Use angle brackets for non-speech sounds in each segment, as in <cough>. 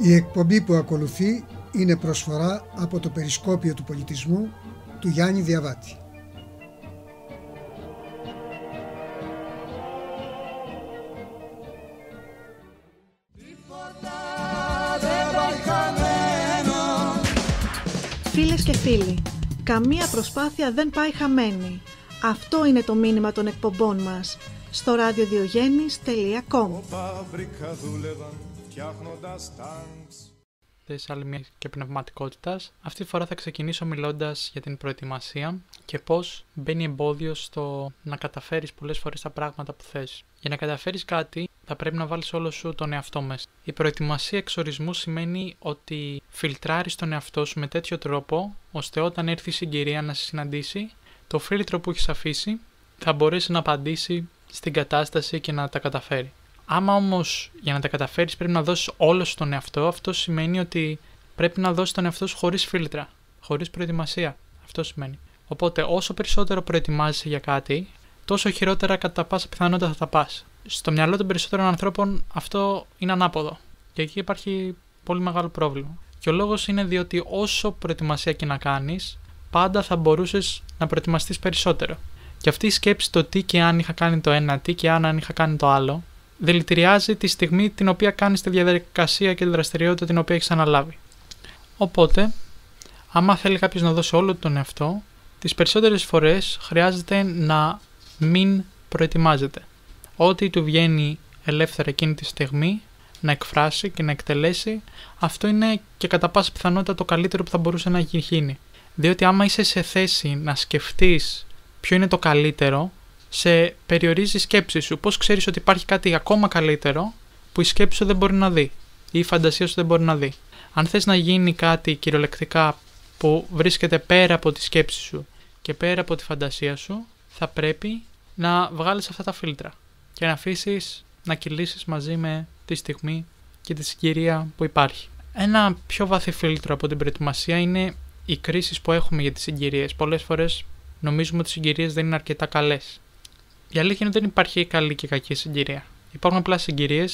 Η εκπομπή που ακολουθεί είναι προσφορά από το περισκόπιο του πολιτισμού του Γιάννη Διαβάτη. Φίλες και φίλοι, καμία προσπάθεια δεν πάει χαμένη. Αυτό είναι το μήνυμα των εκπομπών μας στο ραδιοδιογέννης.com φτιάχνοντας άλλη μια και πνευματικότητας. Αυτή τη φορά θα ξεκινήσω μιλώντας για την προετοιμασία και πώς μπαίνει εμπόδιο στο να καταφέρεις πολλές φορές τα πράγματα που θες. Για να καταφέρεις κάτι θα πρέπει να βάλεις όλο σου τον εαυτό μέσα. Η προετοιμασία εξορισμού σημαίνει ότι φιλτράρεις τον εαυτό σου με τέτοιο τρόπο ώστε όταν έρθει η συγκυρία να σε συναντήσει το φίλτρο που έχεις αφήσει θα μπορέσει να απαντήσει στην κατάσταση και να τα καταφέρει. Άμα όμως για να τα καταφέρεις πρέπει να δώσεις όλο τον εαυτό, αυτό σημαίνει ότι πρέπει να δώσεις τον εαυτό σου χωρίς φίλτρα, χωρίς προετοιμασία. Αυτό σημαίνει. Οπότε, όσο περισσότερο προετοιμάζεσαι για κάτι, τόσο χειρότερα κατά πάσα πιθανότητα θα τα πας. Στο μυαλό των περισσότερων ανθρώπων αυτό είναι ανάποδο. Και εκεί υπάρχει πολύ μεγάλο πρόβλημα. Και ο λόγος είναι διότι όσο προετοιμασία και να κάνεις, πάντα θα μπορούσες να προετοιμαστείς περισσότερο. Και αυτή η σκέψη το τι και αν είχα κάνει το ένα, τι και αν, αν είχα κάνει το άλλο, δηλητηριάζει τη στιγμή την οποία κάνεις τη διαδικασία και τη δραστηριότητα την οποία έχεις αναλάβει. Οπότε, άμα θέλει κάποιος να δώσει όλο τον εαυτό, τις περισσότερες φορές χρειάζεται να μην προετοιμάζεται. Ό,τι του βγαίνει ελεύθερα εκείνη τη στιγμή, να εκφράσει και να εκτελέσει, αυτό είναι και κατά πάσα πιθανότητα το καλύτερο που θα μπορούσε να γίνει. Διότι άμα είσαι σε θέση να σκεφτείς ποιο είναι το καλύτερο σε περιορίζει η σκέψη σου. Πώς ξέρεις ότι υπάρχει κάτι ακόμα καλύτερο που η σκέψη σου δεν μπορεί να δει ή η φαντασία σου δεν μπορεί να δει. Αν θες να γίνει κάτι κυριολεκτικά που βρίσκεται πέρα από τη σκέψη σου και πέρα από τη φαντασία σου, θα πρέπει να βγάλεις αυτά τα φίλτρα και να αφήσεις να κυλήσεις μαζί με τη στιγμή και τη συγκυρία που υπάρχει. Ένα πιο βαθύ φίλτρο από την προετοιμασία είναι οι κρίσεις που έχουμε για τις συγκυρίες. Πολλές φορές νομίζουμε ότι οι συγκυρίες δεν είναι αρκετά καλές η αλήθεια είναι ότι δεν υπάρχει καλή και κακή συγκυρία. Υπάρχουν απλά συγκυρίες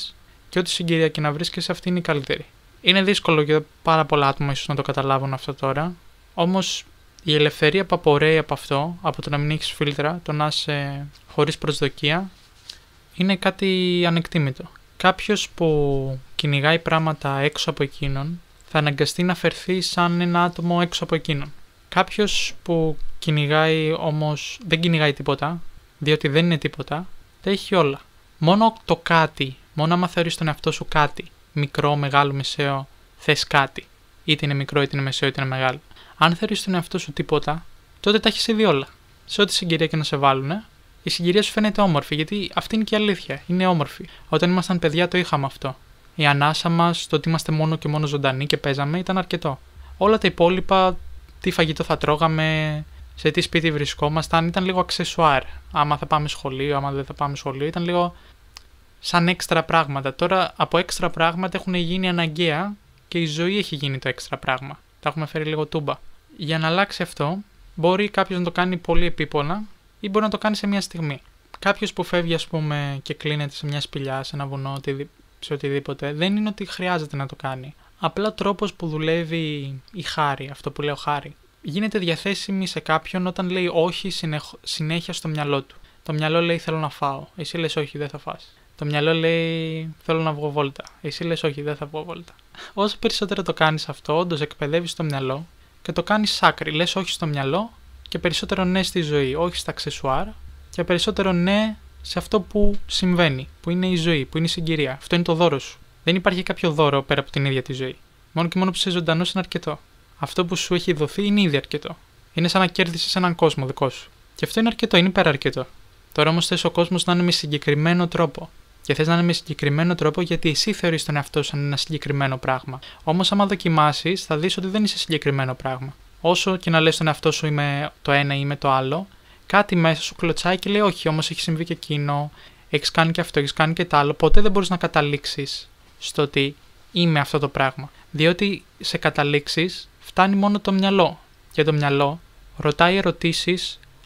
και ό,τι συγκυρία και να βρίσκεσαι αυτή είναι η καλύτερη. Είναι δύσκολο και πάρα πολλά άτομα ίσως να το καταλάβουν αυτό τώρα, όμως η ελευθερία που απορρέει από αυτό, από το να μην έχεις φίλτρα, το να είσαι χωρίς προσδοκία, είναι κάτι ανεκτήμητο. Κάποιος που κυνηγάει πράγματα έξω από εκείνον θα αναγκαστεί να φερθεί σαν ένα άτομο έξω από εκείνον. Κάποιος που κυνηγάει όμως δεν κυνηγάει τίποτα, διότι δεν είναι τίποτα, τα έχει όλα. Μόνο το κάτι, μόνο άμα θεωρείς τον εαυτό σου κάτι, μικρό, μεγάλο, μεσαίο, θες κάτι. Είτε είναι μικρό, είτε είναι μεσαίο, είτε είναι μεγάλο. Αν θεωρείς τον εαυτό σου τίποτα, τότε τα έχεις ήδη όλα. Σε ό,τι συγκυρία και να σε βάλουν, η συγκυρία σου φαίνεται όμορφη, γιατί αυτή είναι και η αλήθεια. Είναι όμορφη. Όταν ήμασταν παιδιά το είχαμε αυτό. Η ανάσα μας, το ότι είμαστε μόνο και μόνο ζωντανοί και παίζαμε ήταν αρκετό. Όλα τα υπόλοιπα, τι φαγητό θα τρώγαμε, σε τι σπίτι βρισκόμασταν, ήταν λίγο αξεσουάρ. Άμα θα πάμε σχολείο, άμα δεν θα πάμε σχολείο, ήταν λίγο σαν έξτρα πράγματα. Τώρα από έξτρα πράγματα έχουν γίνει αναγκαία και η ζωή έχει γίνει το έξτρα πράγμα. Τα έχουμε φέρει λίγο τούμπα. Για να αλλάξει αυτό, μπορεί κάποιος να το κάνει πολύ επίπονα ή μπορεί να το κάνει σε μια στιγμή. Κάποιος που φεύγει, ας πούμε, και κλείνεται σε μια σπηλιά, σε ένα βουνό, σε οτιδήποτε, δεν είναι ότι χρειάζεται να το κάνει. Απλά τρόπος που δουλεύει η χάρη, αυτό που λέω χάρη, γίνεται διαθέσιμη σε κάποιον όταν λέει όχι συνέχεια στο μυαλό του. Το μυαλό λέει θέλω να φάω. Εσύ λες όχι, δεν θα φας. Το μυαλό λέει θέλω να βγω βόλτα. Εσύ λες όχι, δεν θα βγω βόλτα. Όσο περισσότερο το κάνεις αυτό, όντως εκπαιδεύεις το μυαλό και το κάνεις άκρη. Λες όχι στο μυαλό και περισσότερο ναι στη ζωή, όχι στα αξεσουάρ και περισσότερο ναι σε αυτό που συμβαίνει, που είναι η ζωή, που είναι η συγκυρία. Αυτό είναι το δώρο σου. Δεν υπάρχει κάποιο δώρο πέρα από την ίδια τη ζωή. Μόνο και μόνο που είσαι ζωντανό είναι αρκετό αυτό που σου έχει δοθεί είναι ήδη αρκετό. Είναι σαν να κέρδισες έναν κόσμο δικό σου. Και αυτό είναι αρκετό, είναι υπεραρκετό. Τώρα όμως θες ο κόσμος να είναι με συγκεκριμένο τρόπο. Και θες να είναι με συγκεκριμένο τρόπο γιατί εσύ θεωρείς τον εαυτό σου ένα συγκεκριμένο πράγμα. Όμως, άμα δοκιμάσεις, θα δεις ότι δεν είσαι συγκεκριμένο πράγμα. Όσο και να λες τον εαυτό σου είμαι το ένα ή είμαι το άλλο, κάτι μέσα σου κλωτσάει και λέει: Όχι, όμως έχει συμβεί και εκείνο, έχεις κάνει και αυτό, έχεις κάνει και το άλλο. Ποτέ δεν μπορείς να καταλήξεις στο ότι είμαι αυτό το πράγμα. Διότι σε καταλήξεις φτάνει μόνο το μυαλό. Και το μυαλό ρωτάει ερωτήσει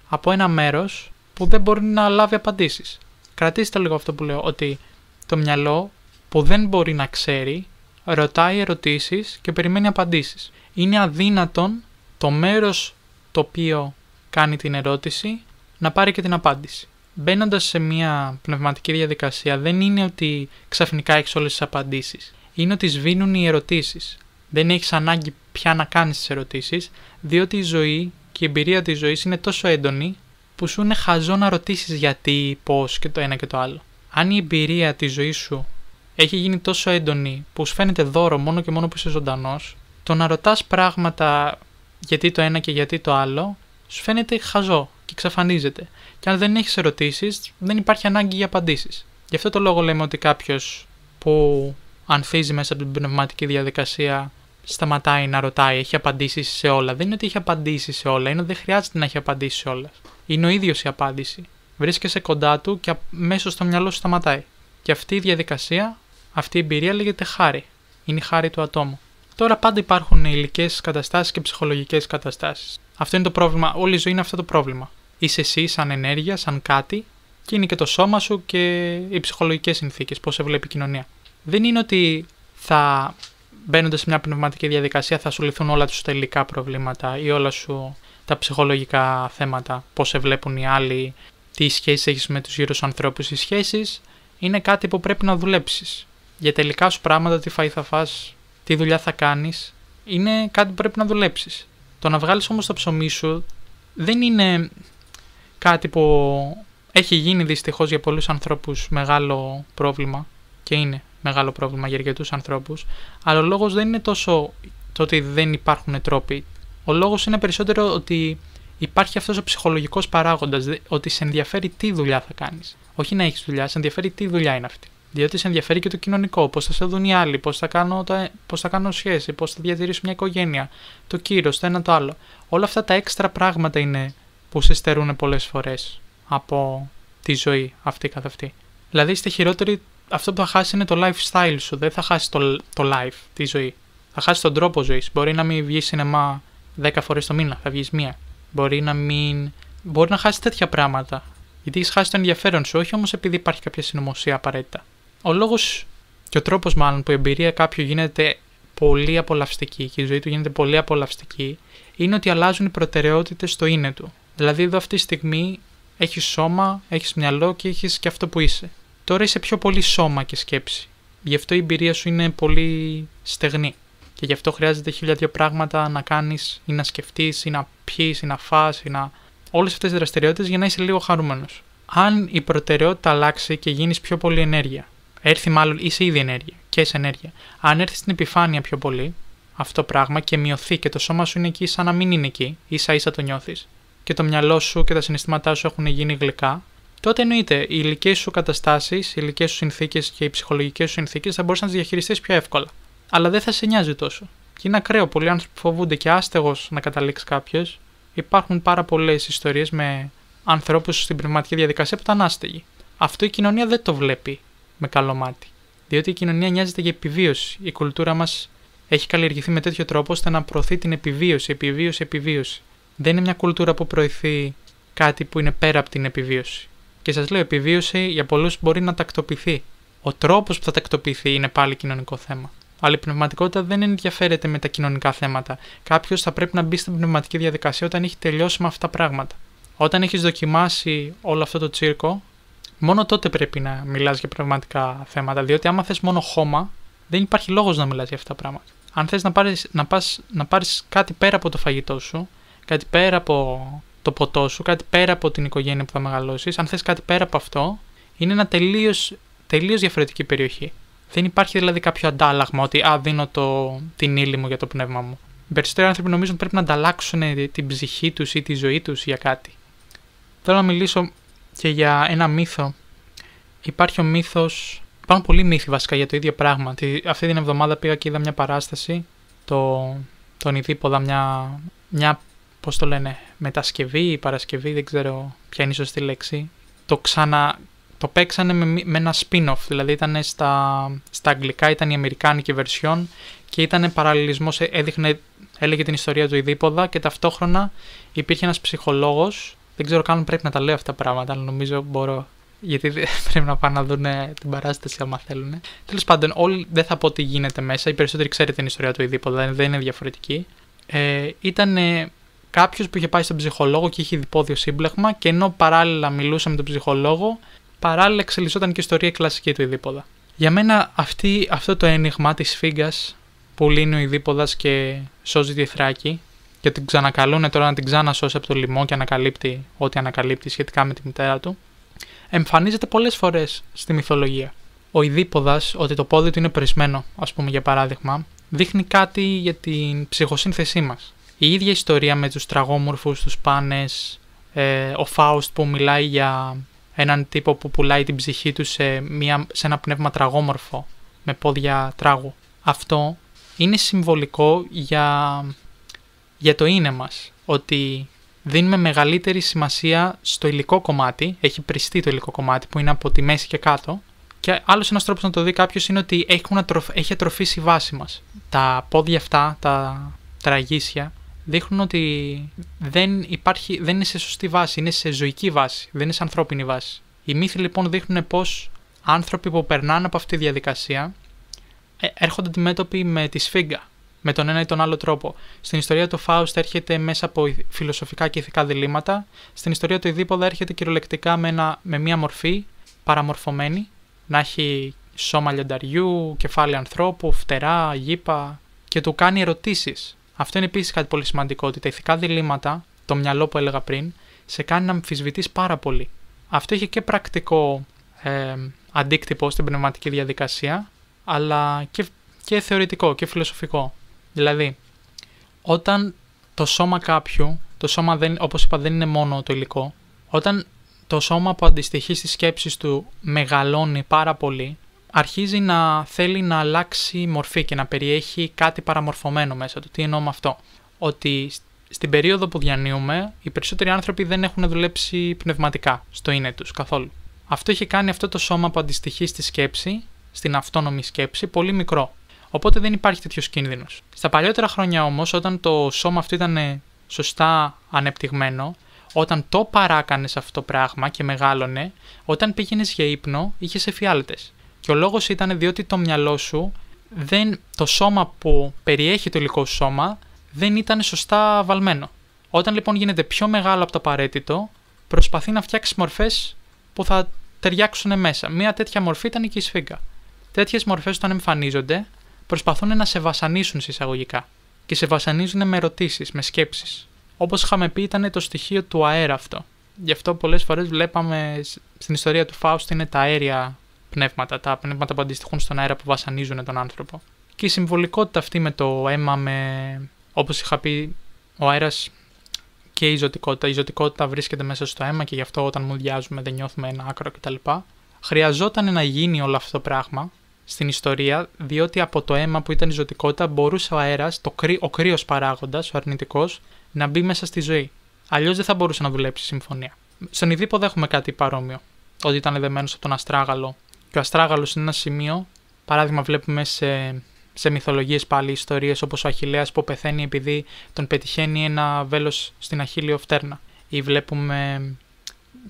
από ένα μέρος που δεν μπορεί να λάβει απαντήσεις. Κρατήστε λίγο αυτό που λέω, ότι το μυαλό που δεν μπορεί να ξέρει, ρωτάει ερωτήσεις και περιμένει απαντήσεις. Είναι αδύνατον το μέρος το οποίο κάνει την ερώτηση να πάρει και την απάντηση. Μπαίνοντας σε μια πνευματική διαδικασία δεν είναι ότι ξαφνικά έχεις όλες τις απαντήσεις, Είναι ότι σβήνουν οι ερωτήσεις. Δεν έχεις ανάγκη πια να κάνεις τις ερωτήσεις, διότι η ζωή και η εμπειρία της ζωής είναι τόσο έντονη που σου είναι χαζό να ρωτήσεις γιατί, πώς και το ένα και το άλλο. Αν η εμπειρία της ζωής σου έχει γίνει τόσο έντονη που σου φαίνεται δώρο μόνο και μόνο που είσαι ζωντανός, το να ρωτάς πράγματα γιατί το ένα και γιατί το άλλο, σου φαίνεται χαζό και εξαφανίζεται. Και αν δεν έχεις ερωτήσεις, δεν υπάρχει ανάγκη για απαντήσεις. Γι' αυτό το λόγο λέμε ότι κάποιος που ανθίζει μέσα από την πνευματική διαδικασία σταματάει να ρωτάει, έχει απαντήσει σε όλα. Δεν είναι ότι έχει απαντήσει σε όλα, είναι ότι δεν χρειάζεται να έχει απαντήσει σε όλα. Είναι ο ίδιος η απάντηση. Βρίσκεσαι κοντά του και μέσω στο μυαλό σου σταματάει. Και αυτή η διαδικασία, αυτή η εμπειρία λέγεται χάρη. Είναι η χάρη του ατόμου. Τώρα πάντα υπάρχουν υλικές καταστάσεις και ψυχολογικές καταστάσεις. Αυτό είναι το πρόβλημα. Όλη η ζωή είναι αυτό το πρόβλημα. Είσαι εσύ σαν ενέργεια, σαν κάτι, και είναι και το σώμα σου και οι ψυχολογικές συνθήκες, πώς σε βλέπει η κοινωνία. Δεν είναι ότι θα μπαίνοντας σε μια πνευματική διαδικασία θα σου λυθούν όλα τους τελικά προβλήματα ή όλα σου τα ψυχολογικά θέματα, πώς σε βλέπουν οι άλλοι, τι σχέσεις έχεις με τους γύρω σου ανθρώπους, οι σχέσεις είναι κάτι που πρέπει να δουλέψεις. Για τελικά σου πράγματα, τι φάει θα φας, τι δουλειά θα κάνεις, είναι κάτι που πρέπει να δουλέψεις. Το να βγάλεις όμως το ψωμί σου δεν είναι κάτι που έχει γίνει δυστυχώς για πολλούς ανθρώπους μεγάλο πρόβλημα και είναι μεγάλο πρόβλημα για αρκετούς ανθρώπους. Αλλά ο λόγος δεν είναι τόσο το ότι δεν υπάρχουν τρόποι. Ο λόγος είναι περισσότερο ότι υπάρχει αυτός ο ψυχολογικός παράγοντας, ότι σε ενδιαφέρει τι δουλειά θα κάνεις. Όχι να έχεις δουλειά, σε ενδιαφέρει τι δουλειά είναι αυτή. Διότι σε ενδιαφέρει και το κοινωνικό, πώς θα σε δουν οι άλλοι, πώς θα, κάνω πώς θα κάνω σχέση, πώς θα διατηρήσω μια οικογένεια, το κύριο, το ένα το άλλο. Όλα αυτά τα έξτρα πράγματα είναι που σε στερούν πολλές φορές από τη ζωή αυτή καθ' αυτή. Δηλαδή είστε χειρότεροι αυτό που θα χάσεις είναι το lifestyle σου. Δεν θα χάσεις το, το life, τη ζωή. Θα χάσεις τον τρόπο ζωής. Μπορεί να μην βγεις σινεμά 10 φορές το μήνα, θα βγεις μία. Μπορεί να μην. Μπορεί να χάσεις τέτοια πράγματα. Γιατί έχεις χάσει το ενδιαφέρον σου, όχι όμως επειδή υπάρχει κάποια συνωμοσία απαραίτητα. Ο λόγος και ο τρόπος μάλλον που η εμπειρία κάποιου γίνεται πολύ απολαυστική και η ζωή του γίνεται πολύ απολαυστική είναι ότι αλλάζουν οι προτεραιότητες στο είναι του. Δηλαδή, εδώ αυτή τη στιγμή έχεις σώμα, έχεις μυαλό και έχεις και αυτό που είσαι. Τώρα είσαι πιο πολύ σώμα και σκέψη. Γι' αυτό η εμπειρία σου είναι πολύ στεγνή. Και γι' αυτό χρειάζεται χίλια δύο πράγματα να κάνεις ή να σκεφτείς ή να πιεις ή να φά ή να. Όλες αυτές τι δραστηριότητες για να είσαι λίγο χαρούμενος. Αν η προτεραιότητα αλλάξει και γίνεις πιο πολύ ενέργεια, έρθει μάλλον, είσαι ήδη ενέργεια και είσαι ενέργεια. Αν έρθει στην επιφάνεια πιο πολύ αυτό πράγμα και μειωθεί και το σώμα σου είναι εκεί σαν να μην είναι εκεί, ίσα ίσα το νιώθεις, και το μυαλό σου και τα συναισθήματά σου έχουν γίνει γλυκά, τότε εννοείται οι υλικέ σου καταστάσεις, οι υλικέ σου συνθήκες και οι ψυχολογικές σου συνθήκες θα μπορούσε να τις διαχειριστείς πιο εύκολα. Αλλά δεν θα σε νοιάζει τόσο. Και είναι ακραίο πολλοί άνθρωποι φοβούνται και άστεγος να καταλήξει κάποιος. Υπάρχουν πάρα πολλές ιστορίες με ανθρώπους στην πνευματική διαδικασία που ήταν άστεγοι. Αυτό η κοινωνία δεν το βλέπει με καλό μάτι. Διότι η κοινωνία νοιάζεται για επιβίωση. Η κουλτούρα μας έχει καλλιεργηθεί με τέτοιο τρόπο ώστε να προωθεί την επιβίωση, επιβίωση, επιβίωση. Δεν είναι μια κουλτούρα που προωθεί κάτι που είναι πέρα από την επιβίωση. Και σας λέω, επιβίωση για πολλούς μπορεί να τακτοποιηθεί. Ο τρόπος που θα τακτοποιηθεί είναι πάλι κοινωνικό θέμα. Αλλά η πνευματικότητα δεν ενδιαφέρεται με τα κοινωνικά θέματα. Κάποιος θα πρέπει να μπει στην πνευματική διαδικασία όταν έχει τελειώσει με αυτά τα πράγματα. Όταν έχεις δοκιμάσει όλο αυτό το τσίρκο, μόνο τότε πρέπει να μιλάς για πνευματικά θέματα. Διότι άμα θες μόνο χώμα, δεν υπάρχει λόγος να μιλάς για αυτά τα πράγματα. Αν θες να πάρεις να να κάτι πέρα από το φαγητό σου, κάτι πέρα από το ποτό σου, κάτι πέρα από την οικογένεια που θα μεγαλώσεις, αν θες κάτι πέρα από αυτό, είναι ένα τελείως τελείως διαφορετική περιοχή. Δεν υπάρχει δηλαδή κάποιο αντάλλαγμα ότι α, δίνω το, την ύλη μου για το πνεύμα μου. Οι περισσότεροι άνθρωποι νομίζουν πρέπει να ανταλλάξουν ε, την ψυχή τους ή τη ζωή τους για κάτι. Θέλω να μιλήσω και για ένα μύθο. Υπάρχει ο μύθος. Υπάρχουν πολλοί μύθοι βασικά για το ίδιο πράγμα. Αυτή την εβδομάδα πήγα και είδα μια παράσταση, το, τον Ιδίποδα, μια, μια πώς το λένε, μετασκευή ή παρασκευή, δεν ξέρω ποια είναι η σωστή λέξη, το ξανα... Το παίξανε με, με ένα spin-off, δηλαδή ήταν στα, στα αγγλικά, ήταν η αμερικάνικη version και ήταν παραλληλισμός, ε, έδειχνε, έλεγε την ιστορία του Ιδίποδα και ταυτόχρονα υπήρχε ένας ψυχολόγος, δεν ξέρω καν πρέπει να τα λέω αυτά τα πράγματα, αλλά νομίζω μπορώ, γιατί <laughs> πρέπει να πάνε να δουν την παράσταση άμα θέλουν. Τέλος πάντων, όλοι δεν θα πω τι γίνεται μέσα, οι περισσότεροι ξέρετε την ιστορία του ειδήποτε, δεν είναι διαφορετική. Ε, ήταν κάποιος που είχε πάει στον ψυχολόγο και είχε διπόδιο σύμπλεγμα και ενώ παράλληλα μιλούσε με τον ψυχολόγο, παράλληλα εξελισσόταν και η ιστορία κλασική του Ιδίποδα. Για μένα αυτή, αυτό το ένιγμα της φίγκας που λύνει ο Ιδίποδας και σώζει τη Θράκη και την ξανακαλούν τώρα να την ξανασώσει από το λοιμό και ανακαλύπτει ό,τι ανακαλύπτει σχετικά με τη μητέρα του, εμφανίζεται πολλές φορές στη μυθολογία. Ο Ιδίποδας, ότι το πόδι του είναι πρισμένο, ας πούμε για παράδειγμα, δείχνει κάτι για την ψυχοσύνθεσή μας η ίδια ιστορία με τους τραγόμορφους, τους πάνες, ε, ο Φάουστ που μιλάει για έναν τύπο που πουλάει την ψυχή του σε, μια, σε ένα πνεύμα τραγόμορφο με πόδια τράγου. Αυτό είναι συμβολικό για, για το είναι μας, ότι δίνουμε μεγαλύτερη σημασία στο υλικό κομμάτι, έχει πριστεί το υλικό κομμάτι που είναι από τη μέση και κάτω, και άλλος ένας τρόπος να το δει κάποιος είναι ότι έχει ατροφήσει η βάση μας. Τα πόδια αυτά, τα τραγίσια, δείχνουν ότι δεν, υπάρχει, δεν είναι σε σωστή βάση, είναι σε ζωική βάση, δεν είναι σε ανθρώπινη βάση. Οι μύθοι λοιπόν δείχνουν πω άνθρωποι που περνάνε από αυτή τη διαδικασία ε, έρχονται αντιμέτωποι με τη σφίγγα, με τον ένα ή τον άλλο τρόπο. Στην ιστορία του Φάουστ έρχεται μέσα από φιλοσοφικά και ηθικά διλήμματα. Στην ιστορία του Ιδίποδα έρχεται κυριολεκτικά με, ένα, με μια μορφή παραμορφωμένη, να έχει σώμα λιονταριού, κεφάλι ανθρώπου, φτερά, γήπα και του κάνει ερωτήσεις αυτό είναι επίσης κάτι πολύ σημαντικό, ότι τα ηθικά διλήμματα, το μυαλό που έλεγα πριν, σε κάνει να αμφισβητείς πάρα πολύ. Αυτό έχει και πρακτικό ε, αντίκτυπο στην πνευματική διαδικασία, αλλά και, και θεωρητικό και φιλοσοφικό. Δηλαδή, όταν το σώμα κάποιου, το σώμα δεν, όπως είπα δεν είναι μόνο το υλικό, όταν το σώμα που αντιστοιχεί στις σκέψεις του μεγαλώνει πάρα πολύ, αρχίζει να θέλει να αλλάξει μορφή και να περιέχει κάτι παραμορφωμένο μέσα του. Τι εννοώ με αυτό. Ότι στην περίοδο που διανύουμε, οι περισσότεροι άνθρωποι δεν έχουν δουλέψει πνευματικά στο είναι τους καθόλου. Αυτό έχει κάνει αυτό το σώμα που αντιστοιχεί στη σκέψη, στην αυτόνομη σκέψη, πολύ μικρό. Οπότε δεν υπάρχει τέτοιος κίνδυνος. Στα παλιότερα χρόνια όμως, όταν το σώμα αυτό ήταν σωστά ανεπτυγμένο, όταν το παράκανες αυτό το πράγμα και μεγάλωνε, όταν πήγαινες για ύπνο, είχες εφιάλτες. Και ο λόγος ήταν διότι το μυαλό σου, δεν, το σώμα που περιέχει το υλικό σου σώμα, δεν ήταν σωστά βαλμένο. Όταν λοιπόν γίνεται πιο μεγάλο από το απαραίτητο, προσπαθεί να φτιάξει μορφές που θα ταιριάξουν μέσα. Μία τέτοια μορφή ήταν και η σφίγγα. Τέτοιες μορφές όταν εμφανίζονται, προσπαθούν να σε βασανίσουν συσσαγωγικά. Και σε βασανίζουν με ερωτήσεις, με σκέψεις. Όπως είχαμε πει, ήταν το στοιχείο του αέρα αυτό. Γι' αυτό πολλές φορές βλέπαμε στην ιστορία του Φάουστ είναι τα αέρια πνεύματα, τα πνεύματα που αντιστοιχούν στον αέρα που βασανίζουν τον άνθρωπο. Και η συμβολικότητα αυτή με το αίμα, με... όπως είχα πει, ο αέρας και η ζωτικότητα. Η ζωτικότητα βρίσκεται μέσα στο αίμα και γι' αυτό όταν μουδιάζουμε δεν νιώθουμε ένα άκρο κτλ. Χρειαζόταν να γίνει όλο αυτό το πράγμα στην ιστορία, διότι από το αίμα που ήταν η ζωτικότητα μπορούσε ο αέρας, κρύ, ο κρύος παράγοντας, ο αρνητικός, να μπει μέσα στη ζωή. Αλλιώς δεν θα μπορούσε να δουλέψει η συμφωνία. Στον Ιδίποδο έχουμε κάτι παρόμοιο. Ότι ήταν δεμένος από τον Αστράγαλο και ο Αστράγαλος είναι ένα σημείο, παράδειγμα βλέπουμε σε, σε μυθολογίες πάλι ιστορίες όπως ο Αχιλέας που πεθαίνει επειδή τον πετυχαίνει ένα βέλος στην Αχίλιο φτέρνα. Ή βλέπουμε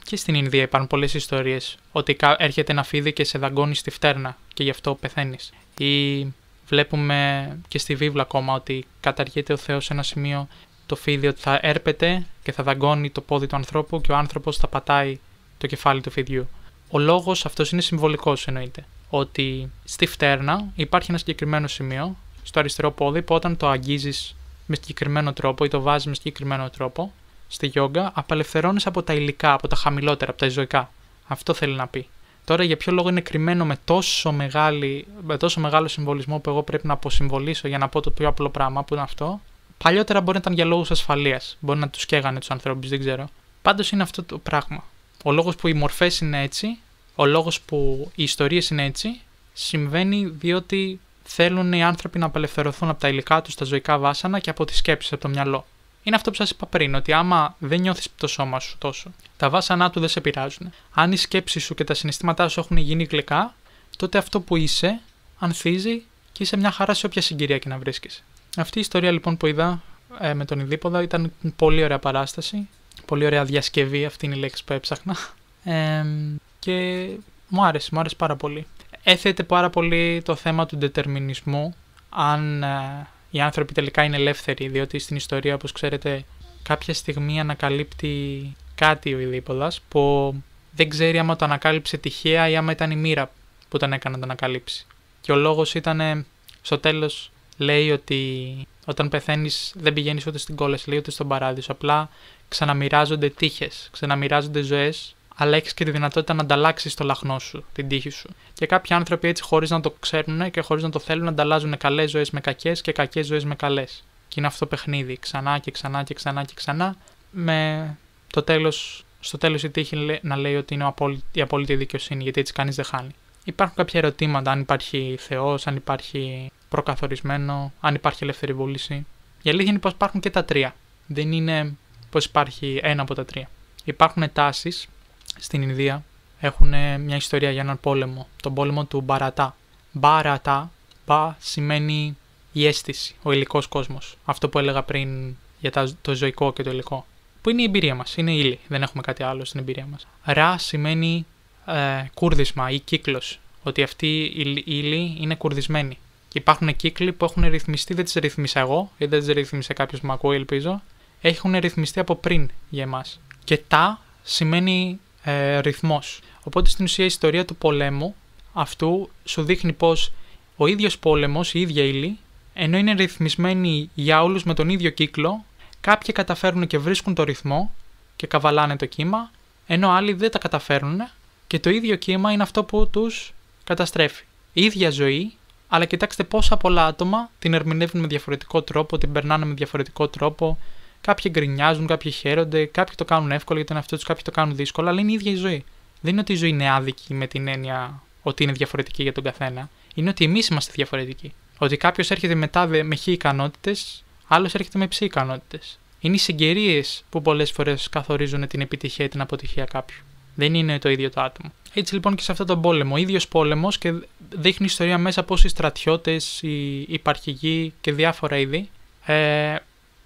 και στην Ινδία υπάρχουν πολλές ιστορίες ότι έρχεται ένα φίδι και σε δαγκώνει στη φτέρνα και γι' αυτό πεθαίνεις. Ή βλέπουμε και στη βίβλα ακόμα ότι καταργείται ο Θεός σε ένα σημείο το φίδι ότι θα έρπεται και θα δαγκώνει το πόδι του ανθρώπου και ο άνθρωπος θα πατάει το κεφάλι του φιδιού. Ο λόγος αυτός είναι συμβολικός, εννοείται. Ότι στη φτέρνα υπάρχει ένα συγκεκριμένο σημείο στο αριστερό πόδι που όταν το αγγίζεις με συγκεκριμένο τρόπο ή το βάζεις με συγκεκριμένο τρόπο στη γιόγκα, απελευθερώνεις από τα υλικά, από τα χαμηλότερα, από τα ζωικά. Αυτό θέλει να πει. Τώρα για ποιο λόγο είναι κρυμμένο με τόσο, μεγάλη, με τόσο μεγάλο συμβολισμό που εγώ πρέπει να αποσυμβολήσω για να πω το πιο απλό πράγμα που είναι αυτό. Παλιότερα μπορεί να ήταν για λόγους ασφαλείας. Μπορεί να τους καίγανε τους ανθρώπους, δεν ξέρω. Πάντως είναι αυτό το πράγμα ο λόγος που οι μορφές είναι έτσι, ο λόγος που οι ιστορίες είναι έτσι, συμβαίνει διότι θέλουν οι άνθρωποι να απελευθερωθούν από τα υλικά τους, τα ζωικά βάσανα και από τις σκέψεις, από το μυαλό. Είναι αυτό που σας είπα πριν, ότι άμα δεν νιώθεις το σώμα σου τόσο, τα βάσανά του δεν σε πειράζουν. Αν οι σκέψεις σου και τα συναισθήματά σου έχουν γίνει γλυκά, τότε αυτό που είσαι ανθίζει και είσαι μια χαρά σε όποια συγκυρία και να βρίσκεις. Αυτή η ιστορία λοιπόν που είδα ε, με τον Ιδίποδα ήταν πολύ ωραία παράσταση πολύ ωραία διασκευή, αυτή είναι η λέξη που έψαχνα. και μου άρεσε, μου άρεσε πάρα πολύ. Έθετε πάρα πολύ το θέμα του ντετερμινισμού, αν ε, οι άνθρωποι τελικά είναι ελεύθεροι, διότι στην ιστορία, όπως ξέρετε, κάποια στιγμή ανακαλύπτει κάτι ο Ιδίποδας που δεν ξέρει άμα το ανακάλυψε τυχαία ή άμα ήταν η μοίρα που τον έκανε να το ανακαλύψει. Και ο λόγος ήταν, στο τέλος λέει ότι όταν πεθαίνεις δεν πηγαίνεις ούτε στην κόλαση, λέει ούτε στον παράδεισο, απλά ξαναμοιράζονται τύχες, ξαναμοιράζονται ζωές, αλλά έχεις και τη δυνατότητα να ανταλλάξεις το λαχνό σου, την τύχη σου. Και κάποιοι άνθρωποι έτσι, χωρίς να το ξέρουν και χωρίς να το θέλουν, ανταλλάζουν καλές ζωές με κακές και κακές ζωές με καλές. Και είναι αυτό το παιχνίδι, ξανά και ξανά και ξανά και ξανά, με το τέλος, στο τέλος η τύχη να λέει ότι είναι η απόλυτη δικαιοσύνη, γιατί έτσι κανείς δεν χάνει. Υπάρχουν κάποια ερωτήματα, αν υπάρχει Θεός, αν υπάρχει προκαθορισμένο, αν υπάρχει ελεύθερη βούληση. Η αλήθεια είναι πως υπάρχουν και τα τρία. Δεν είναι πως υπάρχει ένα από τα τρία. Υπάρχουν τάσεις στην Ινδία, έχουν μια ιστορία για έναν πόλεμο, τον πόλεμο του Μπαρατά. Μπαρατά, μπα σημαίνει η αίσθηση, ο υλικός κόσμος. Αυτό που έλεγα πριν για το ζωικό και το υλικό. Που είναι η εμπειρία μας, είναι ύλη, δεν έχουμε κάτι άλλο στην εμπειρία μας. Ρα σημαίνει ε, κούρδισμα ή κύκλος, ότι αυτή η ύλη είναι κουρδισμένη. υπάρχουν κύκλοι που έχουν ρυθμιστεί, δεν τις ρυθμίσα εγώ ή δεν τις ρυθμίσα κάποιος που με ακούει, ελπίζω έχουν ρυθμιστεί από πριν για εμάς. Και τα σημαίνει ε, ρυθμός. Οπότε στην ουσία η ιστορία του πολέμου αυτού σου δείχνει πως ο ίδιος πόλεμος, η ίδια ύλη, ενώ είναι ρυθμισμένη για όλους με τον ίδιο κύκλο, κάποιοι καταφέρνουν και βρίσκουν το ρυθμό και καβαλάνε το κύμα, ενώ άλλοι δεν τα καταφέρνουν και το ίδιο κύμα είναι αυτό που τους καταστρέφει. Η ίδια ζωή, αλλά κοιτάξτε πόσα πολλά άτομα την ερμηνεύουν με διαφορετικό τρόπο, την περνάνε με διαφορετικό τρόπο, Κάποιοι γκρινιάζουν, κάποιοι χαίρονται, κάποιοι το κάνουν εύκολο για τον εαυτό τους, κάποιοι το κάνουν δύσκολο, αλλά είναι η ίδια η ζωή. Δεν είναι ότι η ζωή είναι άδικη με την έννοια ότι είναι διαφορετική για τον καθένα. Είναι ότι εμείς είμαστε διαφορετικοί. Ότι κάποιος έρχεται μετά με χ ικανότητες, άλλος έρχεται με ψ ικανότητες. Είναι οι συγκαιρίε που πολλές φορές καθορίζουν την επιτυχία ή την αποτυχία κάποιου. Δεν είναι το ίδιο το άτομο. Έτσι λοιπόν και σε αυτόν τον πόλεμο. ο ίδιος πόλεμος και δείχνει ιστορία μέσα πώς οι στρατιώτες, οι υπαρχηγοί και διάφορα είδη ε,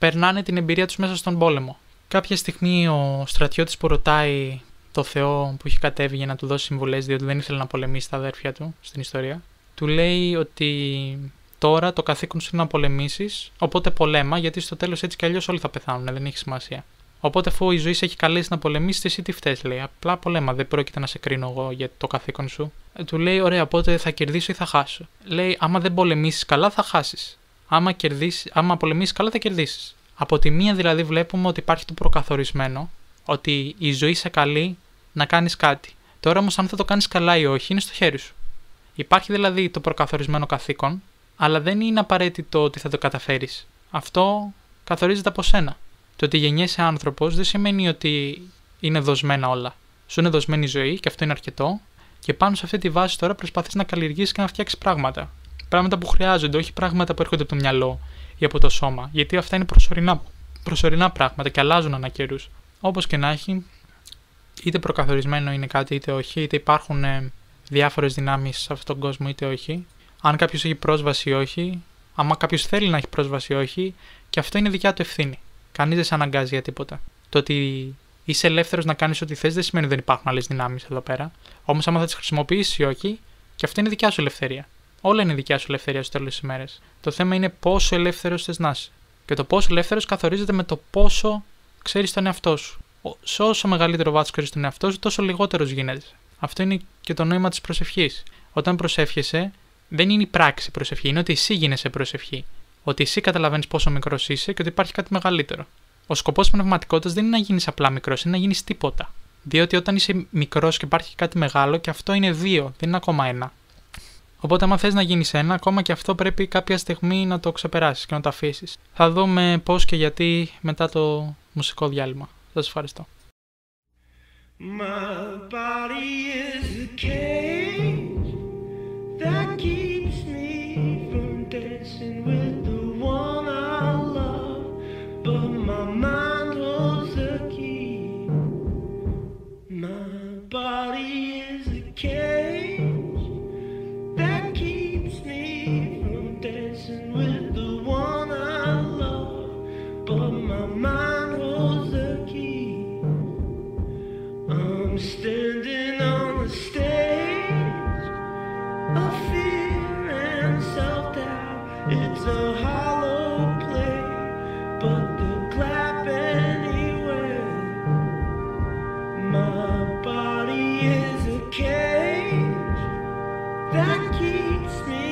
περνάνε την εμπειρία τους μέσα στον πόλεμο. Κάποια στιγμή ο στρατιώτης που ρωτάει το Θεό που έχει κατέβει για να του δώσει συμβουλές, διότι δεν ήθελε να πολεμήσει τα αδέρφια του στην ιστορία, του λέει ότι τώρα το καθήκον σου είναι να πολεμήσεις, οπότε πολέμα, γιατί στο τέλος έτσι κι αλλιώς όλοι θα πεθάνουν, δεν έχει σημασία. Οπότε αφού η ζωή σε έχει καλέσει να πολεμήσεις, εσύ τι φταίει, λέει. Απλά πολέμα, δεν πρόκειται να σε κρίνω εγώ για το καθήκον σου. Ε, του λέει, ωραία, οπότε θα κερδίσω ή θα χάσω. Λέει, άμα δεν πολεμήσεις καλά, θα χάσεις άμα, κερδίσεις, άμα καλά θα κερδίσεις. Από τη μία δηλαδή βλέπουμε ότι υπάρχει το προκαθορισμένο, ότι η ζωή σε καλεί να κάνεις κάτι. Τώρα όμως αν θα το κάνεις καλά ή όχι είναι στο χέρι σου. Υπάρχει δηλαδή το προκαθορισμένο καθήκον, αλλά δεν είναι απαραίτητο ότι θα το καταφέρεις. Αυτό καθορίζεται από σένα. Το ότι γεννιέσαι άνθρωπος δεν σημαίνει ότι είναι δοσμένα όλα. Σου είναι δοσμένη η ζωή και αυτό είναι αρκετό και πάνω σε αυτή τη βάση τώρα προσπαθείς να καλλιεργήσει και να φτιάξεις πράγματα πράγματα που χρειάζονται, όχι πράγματα που έρχονται από το μυαλό ή από το σώμα. Γιατί αυτά είναι προσωρινά, προσωρινά πράγματα και αλλάζουν ανά καιρούς. Όπως και να έχει, είτε προκαθορισμένο είναι κάτι είτε όχι, είτε υπάρχουν ε, διάφορες δυνάμεις σε αυτόν τον κόσμο είτε όχι. Αν κάποιος έχει πρόσβαση ή όχι, άμα κάποιος θέλει να έχει πρόσβαση ή όχι, και αυτό είναι δικιά του ευθύνη. Κανείς δεν σε αναγκάζει για τίποτα. Το ότι είσαι ελεύθερος να κάνεις ό,τι θες δεν σημαίνει ότι δεν υπάρχουν άλλες δυνάμεις εδώ πέρα. Όμως, άμα θα τις χρησιμοποιήσεις ή όχι, και αυτή είναι δικιά σου ελευθερία. Όλα είναι δικιά σου ελευθερία στο τέλος της ημέρας. Το θέμα είναι πόσο ελεύθερος θες να είσαι. Και το πόσο ελεύθερος καθορίζεται με το πόσο ξέρεις τον εαυτό σου. Σε όσο μεγαλύτερο βάθος ξέρεις τον εαυτό σου, τόσο λιγότερος γίνεται. Αυτό είναι και το νόημα της προσευχής. Όταν προσεύχεσαι, δεν είναι η πράξη προσευχή, είναι ότι εσύ γίνεσαι προσευχή. Ότι εσύ καταλαβαίνεις πόσο μικρός είσαι και ότι υπάρχει κάτι μεγαλύτερο. Ο σκοπός πνευματικότητας δεν είναι να γίνεις απλά μικρός, είναι να γίνεις τίποτα. Διότι όταν είσαι μικρός και υπάρχει κάτι μεγάλο, και αυτό είναι δύο, δεν είναι ακόμα ένα. Οπότε, άμα θες να γίνεις ένα, ακόμα και αυτό πρέπει κάποια στιγμή να το ξεπεράσεις και να το αφήσεις. Θα δούμε πώς και γιατί μετά το μουσικό διάλειμμα. Σας ευχαριστώ. My is cage that keeps me.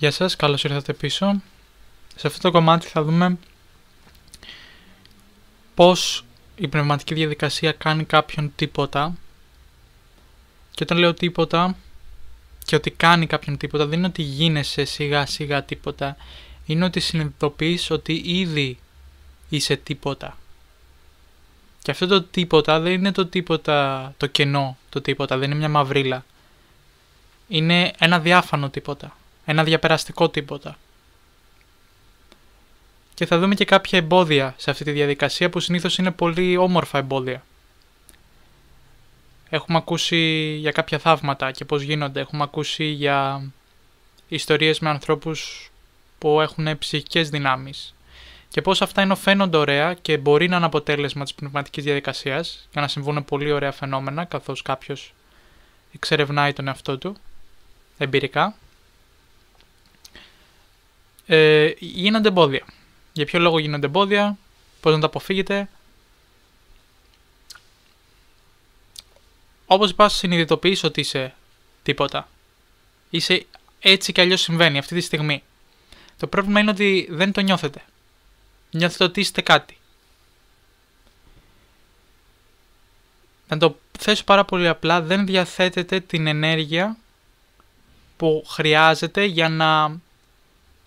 Γεια σας, καλώς ήρθατε πίσω. Σε αυτό το κομμάτι θα δούμε πώς η πνευματική διαδικασία κάνει κάποιον τίποτα και όταν λέω τίποτα και ότι κάνει κάποιον τίποτα δεν είναι ότι γίνεσαι σιγά σιγά τίποτα είναι ότι συνειδητοποιείς ότι ήδη είσαι τίποτα. Και αυτό το τίποτα δεν είναι το τίποτα το κενό, το τίποτα, δεν είναι μια μαυρίλα. Είναι ένα διάφανο τίποτα ένα διαπεραστικό τίποτα. Και θα δούμε και κάποια εμπόδια σε αυτή τη διαδικασία που συνήθως είναι πολύ όμορφα εμπόδια. Έχουμε ακούσει για κάποια θαύματα και πώς γίνονται. Έχουμε ακούσει για ιστορίες με ανθρώπους που έχουν ψυχικές δυνάμεις. Και πώς αυτά είναι φαίνονται ωραία και μπορεί να είναι αποτέλεσμα της πνευματικής διαδικασίας για να συμβούν πολύ ωραία φαινόμενα καθώς κάποιος εξερευνάει τον εαυτό του εμπειρικά ε, γίνονται εμπόδια. Για ποιο λόγο γίνονται εμπόδια, πώς να τα αποφύγετε. Όπως πας συνειδητοποιήσω ότι είσαι τίποτα. Είσαι έτσι κι αλλιώς συμβαίνει αυτή τη στιγμή. Το πρόβλημα είναι ότι δεν το νιώθετε. Νιώθετε ότι είστε κάτι. Να το θέσω πάρα πολύ απλά, δεν διαθέτετε την ενέργεια που χρειάζεται για να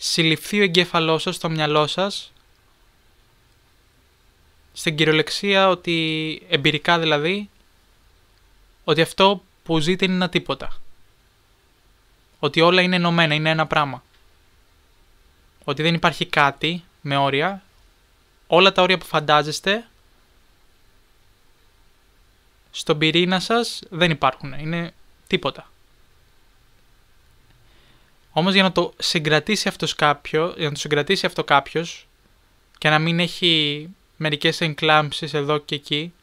συλληφθεί ο εγκέφαλός σας στο μυαλό σας στην κυριολεξία ότι εμπειρικά δηλαδή ότι αυτό που ζείτε είναι ένα τίποτα. Ότι όλα είναι ενωμένα, είναι ένα πράγμα. Ότι δεν υπάρχει κάτι με όρια. Όλα τα όρια που φαντάζεστε στον πυρήνα σας δεν υπάρχουν. Είναι τίποτα. Όμως για να το συγκρατήσει αυτός κάποιο, για να το συγκρατήσει αυτό κάποιος και να μην έχει μερικές εγκλάμψεις εδώ και εκεί,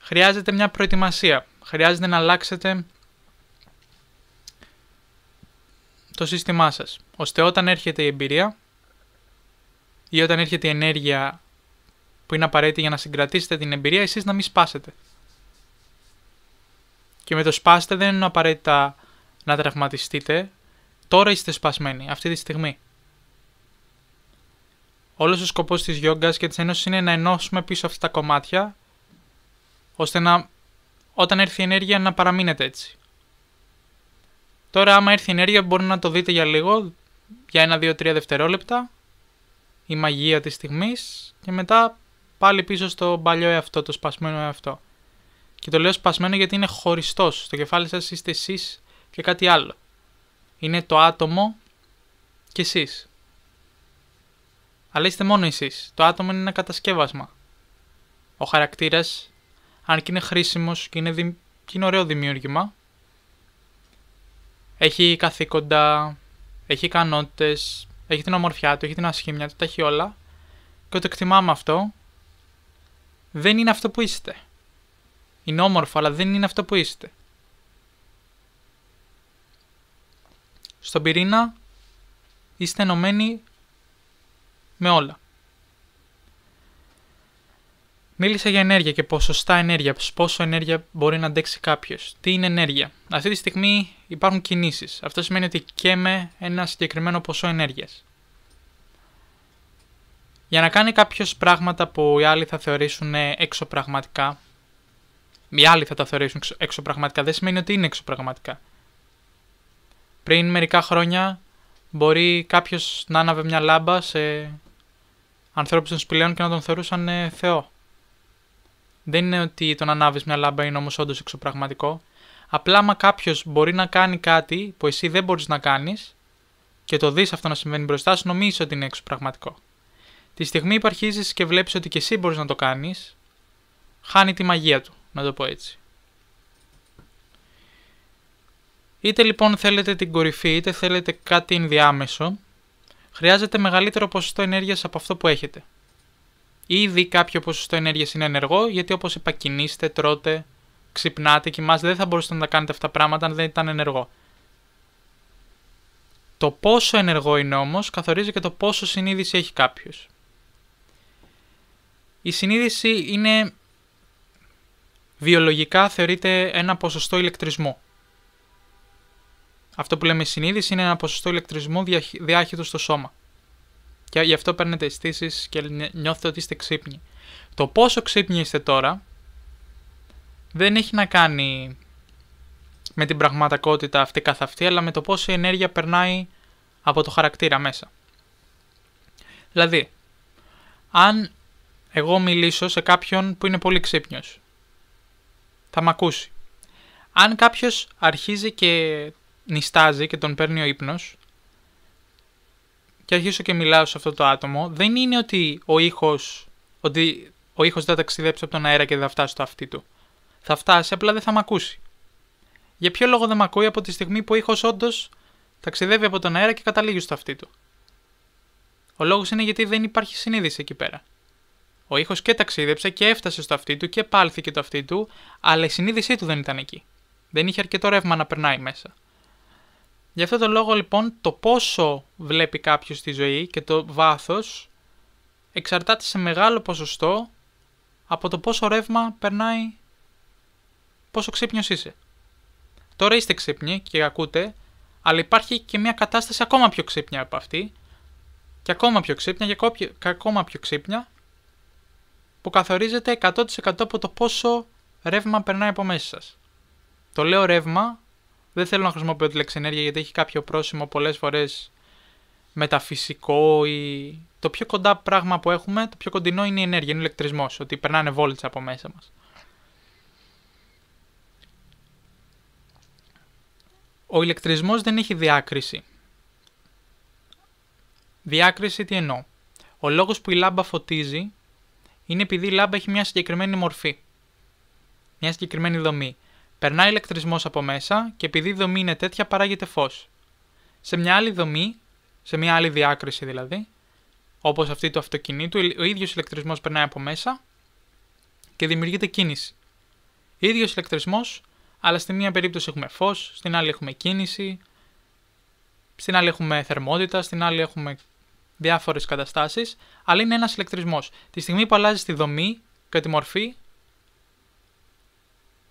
χρειάζεται μια προετοιμασία. Χρειάζεται να αλλάξετε το σύστημά σας, ώστε όταν έρχεται η εμπειρία ή όταν έρχεται η ενέργεια που είναι απαραίτητη για να συγκρατήσετε την εμπειρία, εσείς να μην σπάσετε. Και με το σπάστε δεν είναι απαραίτητα να τραυματιστείτε, τώρα είστε σπασμένοι, αυτή τη στιγμή. Όλος ο σκοπός της γιόγκας και της ένωσης είναι να ενώσουμε πίσω αυτά τα κομμάτια, ώστε να, όταν έρθει η ενέργεια να παραμείνετε έτσι. Τώρα, άμα έρθει η ενέργεια, μπορεί να το δείτε για λίγο, για ένα, δύο, τρία δευτερόλεπτα, η μαγεία της στιγμής και μετά πάλι πίσω στο παλιό εαυτό, το σπασμένο εαυτό. Και το λέω σπασμένο γιατί είναι χωριστός. Στο κεφάλι σας είστε εσείς και κάτι άλλο. Είναι το άτομο και εσείς. Αλλά είστε μόνο εσείς. Το άτομο είναι ένα κατασκεύασμα. Ο χαρακτήρας, αν και είναι χρήσιμος και είναι, ωραίο δημιούργημα, έχει καθήκοντα, έχει ικανότητες, έχει την ομορφιά του, έχει την ασχήμια του, τα έχει όλα. Και το εκτιμάμε αυτό, δεν είναι αυτό που είστε. Είναι όμορφο, αλλά δεν είναι αυτό που είστε. στον πυρήνα είστε ενωμένοι με όλα. Μίλησα για ενέργεια και ποσοστά ενέργεια, πόσο ενέργεια μπορεί να αντέξει κάποιος. Τι είναι ενέργεια. Αυτή τη στιγμή υπάρχουν κινήσεις. Αυτό σημαίνει ότι καίμε ένα συγκεκριμένο ποσό ενέργειας. Για να κάνει κάποιος πράγματα που οι άλλοι θα θεωρήσουν εξωπραγματικά, οι άλλοι θα τα θεωρήσουν εξωπραγματικά, δεν σημαίνει ότι είναι εξωπραγματικά. Πριν μερικά χρόνια μπορεί κάποιος να άναβε μια λάμπα σε ανθρώπους των σπηλαίων και να τον θεωρούσαν ε, Θεό. Δεν είναι ότι το να ανάβεις μια λάμπα είναι όμως όντως εξωπραγματικό. Απλά, άμα κάποιος μπορεί να κάνει κάτι που εσύ δεν μπορείς να κάνεις και το δεις αυτό να συμβαίνει μπροστά σου, νομίζεις ότι είναι εξωπραγματικό. Τη στιγμή που αρχίζεις και βλέπεις ότι και εσύ μπορείς να το κάνεις, χάνει τη μαγεία του, να το πω έτσι. Είτε λοιπόν θέλετε την κορυφή, είτε θέλετε κάτι ενδιάμεσο, χρειάζεται μεγαλύτερο ποσοστό ενέργειας από αυτό που έχετε. Ήδη κάποιο ποσοστό ενέργειας είναι ενεργό, γιατί όπως είπα κινείστε, τρώτε, ξυπνάτε, κοιμάστε, δεν θα μπορούσατε να τα κάνετε αυτά τα πράγματα αν δεν ήταν ενεργό. Το πόσο ενεργό είναι όμως καθορίζει και το πόσο συνείδηση έχει κάποιος. Η συνείδηση είναι βιολογικά θεωρείται ένα ποσοστό ηλεκτρισμού. Αυτό που λέμε συνείδηση είναι ένα ποσοστό ηλεκτρισμού διάχυτος στο σώμα. Και γι' αυτό παίρνετε αισθήσεις και νιώθετε ότι είστε ξύπνοι. Το πόσο ξύπνοι είστε τώρα δεν έχει να κάνει με την πραγματικότητα αυτή καθ' αυτή, αλλά με το πόσο ενέργεια περνάει από το χαρακτήρα μέσα. Δηλαδή, αν εγώ μιλήσω σε κάποιον που είναι πολύ ξύπνιος, θα μ' ακούσει. Αν κάποιος αρχίζει και νιστάζει και τον παίρνει ο ύπνος και αρχίσω και μιλάω σε αυτό το άτομο, δεν είναι ότι ο ήχος, ότι ο ήχος δεν θα ταξιδέψει από τον αέρα και δεν θα φτάσει στο αυτί του. Θα φτάσει, απλά δεν θα μ' ακούσει. Για ποιο λόγο δεν μ' ακούει από τη στιγμή που ο ήχος όντως ταξιδεύει από τον αέρα και καταλήγει στο αυτί του. Ο λόγος είναι γιατί δεν υπάρχει συνείδηση εκεί πέρα. Ο ήχος και ταξίδεψε και έφτασε στο αυτί του και πάλθηκε το αυτί του, αλλά η συνείδησή του δεν ήταν εκεί. Δεν είχε αρκετό ρεύμα να περνάει μέσα. Γι' αυτό τον λόγο λοιπόν το πόσο βλέπει κάποιος τη ζωή και το βάθος εξαρτάται σε μεγάλο ποσοστό από το πόσο ρεύμα περνάει, πόσο ξύπνιος είσαι. Τώρα είστε ξύπνοι και ακούτε, αλλά υπάρχει και μια κατάσταση ακόμα πιο ξύπνια από αυτή και ακόμα πιο ξύπνια και ακόμα πιο ξύπνια που καθορίζεται 100% από το πόσο ρεύμα περνάει από μέσα σας. Το λέω ρεύμα δεν θέλω να χρησιμοποιώ τη λέξη ενέργεια γιατί έχει κάποιο πρόσημο πολλές φορές μεταφυσικό ή... Το πιο κοντά πράγμα που έχουμε, το πιο κοντινό είναι η ενέργεια, είναι ο ηλεκτρισμός, ότι περνάνε βόλτσα από μέσα μας. Ο ηλεκτρισμός δεν έχει διάκριση. Διάκριση τι εννοώ. Ο λόγος που η λάμπα φωτίζει είναι επειδή η λάμπα έχει μια συγκεκριμένη μορφή. Μια συγκεκριμένη δομή. Περνάει ηλεκτρισμός από μέσα και επειδή η δομή είναι τέτοια παράγεται φως. Σε μια άλλη δομή, σε μια άλλη διάκριση δηλαδή, όπως αυτή του αυτοκινήτου, ο ίδιος ηλεκτρισμός περνάει από μέσα και δημιουργείται κίνηση. ίδιος ηλεκτρισμός, αλλά στη μία περίπτωση έχουμε φως, στην άλλη έχουμε κίνηση, στην άλλη έχουμε θερμότητα, στην άλλη έχουμε διάφορες καταστάσεις, αλλά είναι ένας ηλεκτρισμός. Τη στιγμή που αλλάζει τη δομή και τη μορφή,